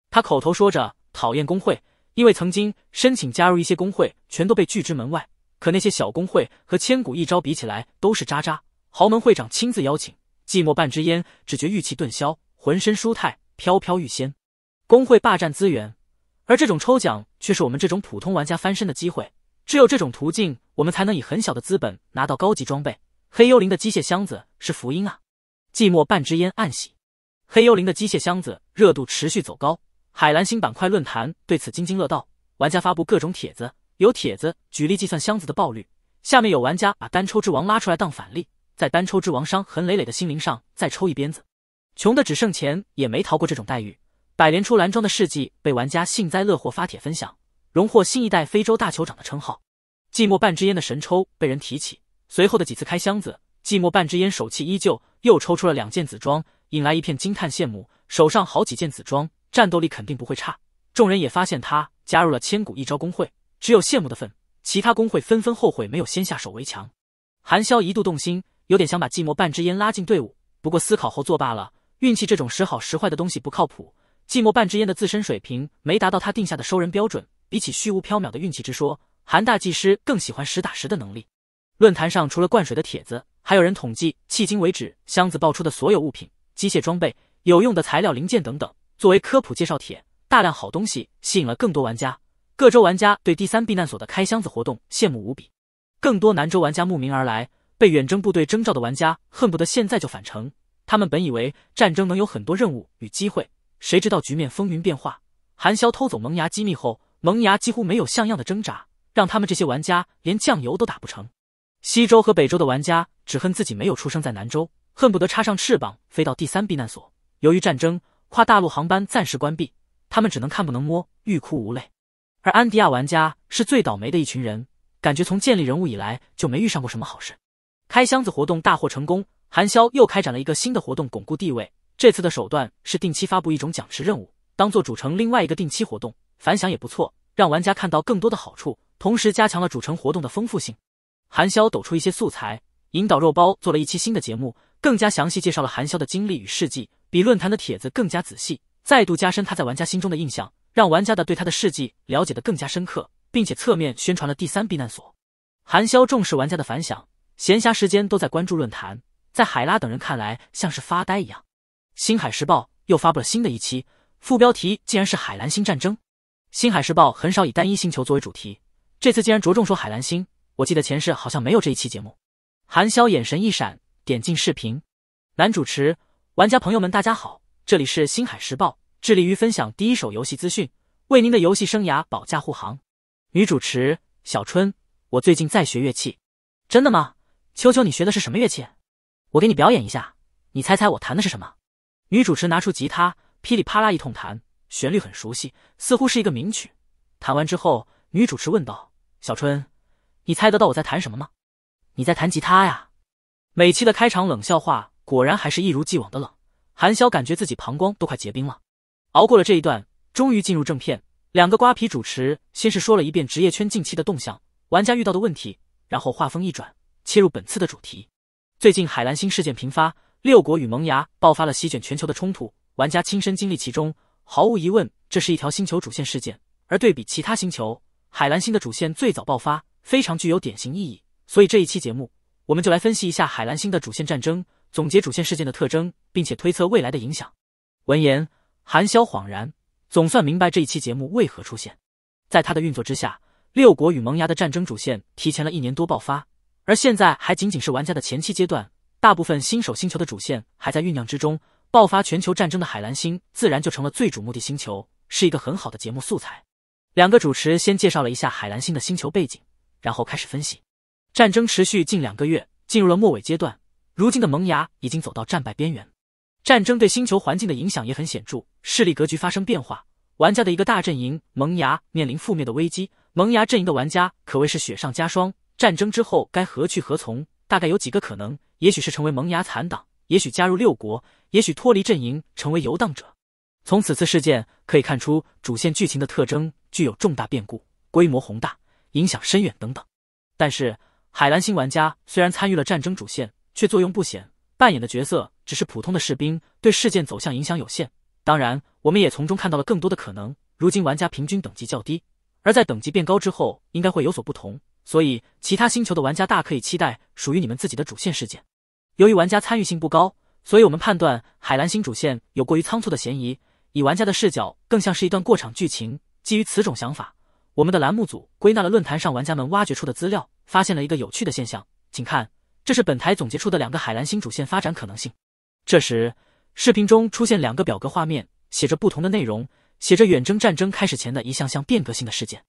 他口头说着讨厌工会，因为曾经申请加入一些工会全都被拒之门外。可那些小工会和千古一招比起来都是渣渣。豪门会长亲自邀请，寂寞半支烟只觉玉气顿消，浑身舒泰，飘飘欲仙。工会霸占资源，而这种抽奖却是我们这种普通玩家翻身的机会。只有这种途径，我们才能以很小的资本拿到高级装备。黑幽灵的机械箱子是福音啊！寂寞半支烟暗喜，黑幽灵的机械箱子热度持续走高，海蓝星板块论坛对此津津乐道。玩家发布各种帖子，有帖子举例计算箱子的爆率，下面有玩家把单抽之王拉出来当反例，在单抽之王伤痕累累的心灵上再抽一鞭子，穷的只剩钱也没逃过这种待遇。百连出蓝装的事迹被玩家幸灾乐祸发帖分享，荣获新一代非洲大酋长的称号。寂寞半支烟的神抽被人提起。随后的几次开箱子，寂寞半支烟手气依旧，又抽出了两件紫装，引来一片惊叹羡慕。手上好几件紫装，战斗力肯定不会差。众人也发现他加入了千古一招工会，只有羡慕的份。其他工会纷纷后悔没有先下手为强。韩萧一度动心，有点想把寂寞半支烟拉进队伍，不过思考后作罢了。运气这种时好时坏的东西不靠谱。寂寞半支烟的自身水平没达到他定下的收人标准，比起虚无缥缈的运气之说，韩大技师更喜欢实打实的能力。论坛上除了灌水的帖子，还有人统计迄今为止箱子爆出的所有物品、机械装备、有用的材料零件等等，作为科普介绍帖。大量好东西吸引了更多玩家，各州玩家对第三避难所的开箱子活动羡慕无比。更多南州玩家慕名而来，被远征部队征召的玩家恨不得现在就返程。他们本以为战争能有很多任务与机会，谁知道局面风云变化。韩萧偷走萌芽机密后，萌芽几乎没有像样的挣扎，让他们这些玩家连酱油都打不成。西周和北周的玩家只恨自己没有出生在南周，恨不得插上翅膀飞到第三避难所。由于战争，跨大陆航班暂时关闭，他们只能看不能摸，欲哭无泪。而安迪亚玩家是最倒霉的一群人，感觉从建立人物以来就没遇上过什么好事。开箱子活动大获成功，韩萧又开展了一个新的活动，巩固地位。这次的手段是定期发布一种奖池任务，当做主城另外一个定期活动，反响也不错，让玩家看到更多的好处，同时加强了主城活动的丰富性。韩潇抖出一些素材，引导肉包做了一期新的节目，更加详细介绍了韩潇的经历与事迹，比论坛的帖子更加仔细，再度加深他在玩家心中的印象，让玩家的对他的事迹了解的更加深刻，并且侧面宣传了第三避难所。韩潇重视玩家的反响，闲暇时间都在关注论坛，在海拉等人看来像是发呆一样。星海时报又发布了新的一期，副标题竟然是海蓝星战争。星海时报很少以单一星球作为主题，这次竟然着重说海蓝星。我记得前世好像没有这一期节目。韩潇眼神一闪，点进视频。男主持：玩家朋友们，大家好，这里是星海时报，致力于分享第一手游戏资讯，为您的游戏生涯保驾护航。女主持：小春，我最近在学乐器。真的吗？秋秋，你学的是什么乐器？我给你表演一下，你猜猜我弹的是什么？女主持拿出吉他，噼里啪啦一通弹，旋律很熟悉，似乎是一个名曲。弹完之后，女主持问道：小春。你猜得到我在谈什么吗？你在弹吉他呀？每期的开场冷笑话果然还是一如既往的冷，韩潇感觉自己膀胱都快结冰了。熬过了这一段，终于进入正片。两个瓜皮主持先是说了一遍职业圈近期的动向、玩家遇到的问题，然后话锋一转，切入本次的主题。最近海蓝星事件频发，六国与萌芽爆发了席卷全球的冲突，玩家亲身经历其中。毫无疑问，这是一条星球主线事件。而对比其他星球，海蓝星的主线最早爆发。非常具有典型意义，所以这一期节目我们就来分析一下海蓝星的主线战争，总结主线事件的特征，并且推测未来的影响。闻言，韩萧恍然，总算明白这一期节目为何出现。在他的运作之下，六国与萌芽的战争主线提前了一年多爆发，而现在还仅仅是玩家的前期阶段，大部分新手星球的主线还在酝酿之中。爆发全球战争的海蓝星自然就成了最主目的星球，是一个很好的节目素材。两个主持先介绍了一下海蓝星的星球背景。然后开始分析，战争持续近两个月，进入了末尾阶段。如今的萌芽已经走到战败边缘，战争对星球环境的影响也很显著，势力格局发生变化。玩家的一个大阵营萌芽面临覆灭的危机，萌芽阵营的玩家可谓是雪上加霜。战争之后该何去何从？大概有几个可能：也许是成为萌芽残党，也许加入六国，也许脱离阵营成为游荡者。从此次事件可以看出，主线剧情的特征具有重大变故，规模宏大。影响深远等等，但是海蓝星玩家虽然参与了战争主线，却作用不显，扮演的角色只是普通的士兵，对事件走向影响有限。当然，我们也从中看到了更多的可能。如今玩家平均等级较低，而在等级变高之后，应该会有所不同。所以，其他星球的玩家大可以期待属于你们自己的主线事件。由于玩家参与性不高，所以我们判断海蓝星主线有过于仓促的嫌疑。以玩家的视角，更像是一段过场剧情。基于此种想法。我们的栏目组归纳了论坛上玩家们挖掘出的资料，发现了一个有趣的现象。请看，这是本台总结出的两个海蓝星主线发展可能性。这时，视频中出现两个表格，画面写着不同的内容，写着远征战争开始前的一项项变革性的事件。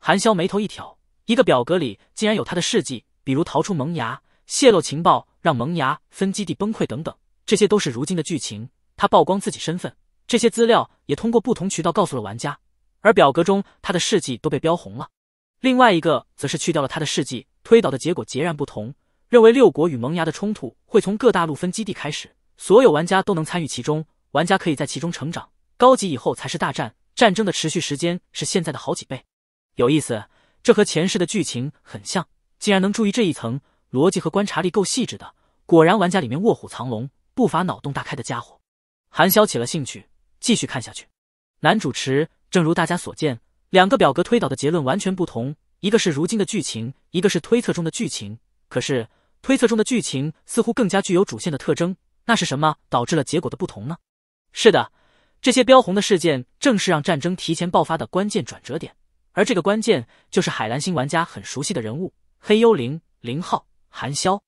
韩潇眉头一挑，一个表格里竟然有他的事迹，比如逃出萌芽、泄露情报、让萌芽分基地崩溃等等，这些都是如今的剧情。他曝光自己身份，这些资料也通过不同渠道告诉了玩家。而表格中他的事迹都被标红了，另外一个则是去掉了他的事迹，推导的结果截然不同。认为六国与萌芽的冲突会从各大陆分基地开始，所有玩家都能参与其中，玩家可以在其中成长，高级以后才是大战。战争的持续时间是现在的好几倍。有意思，这和前世的剧情很像。竟然能注意这一层逻辑和观察力够细致的，果然玩家里面卧虎藏龙，不乏脑洞大开的家伙。韩潇起了兴趣，继续看下去。男主持。正如大家所见，两个表格推导的结论完全不同，一个是如今的剧情，一个是推测中的剧情。可是推测中的剧情似乎更加具有主线的特征。那是什么导致了结果的不同呢？是的，这些标红的事件正是让战争提前爆发的关键转折点，而这个关键就是海蓝星玩家很熟悉的人物黑幽灵零号韩潇。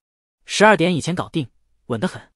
十二点以前搞定，稳得很。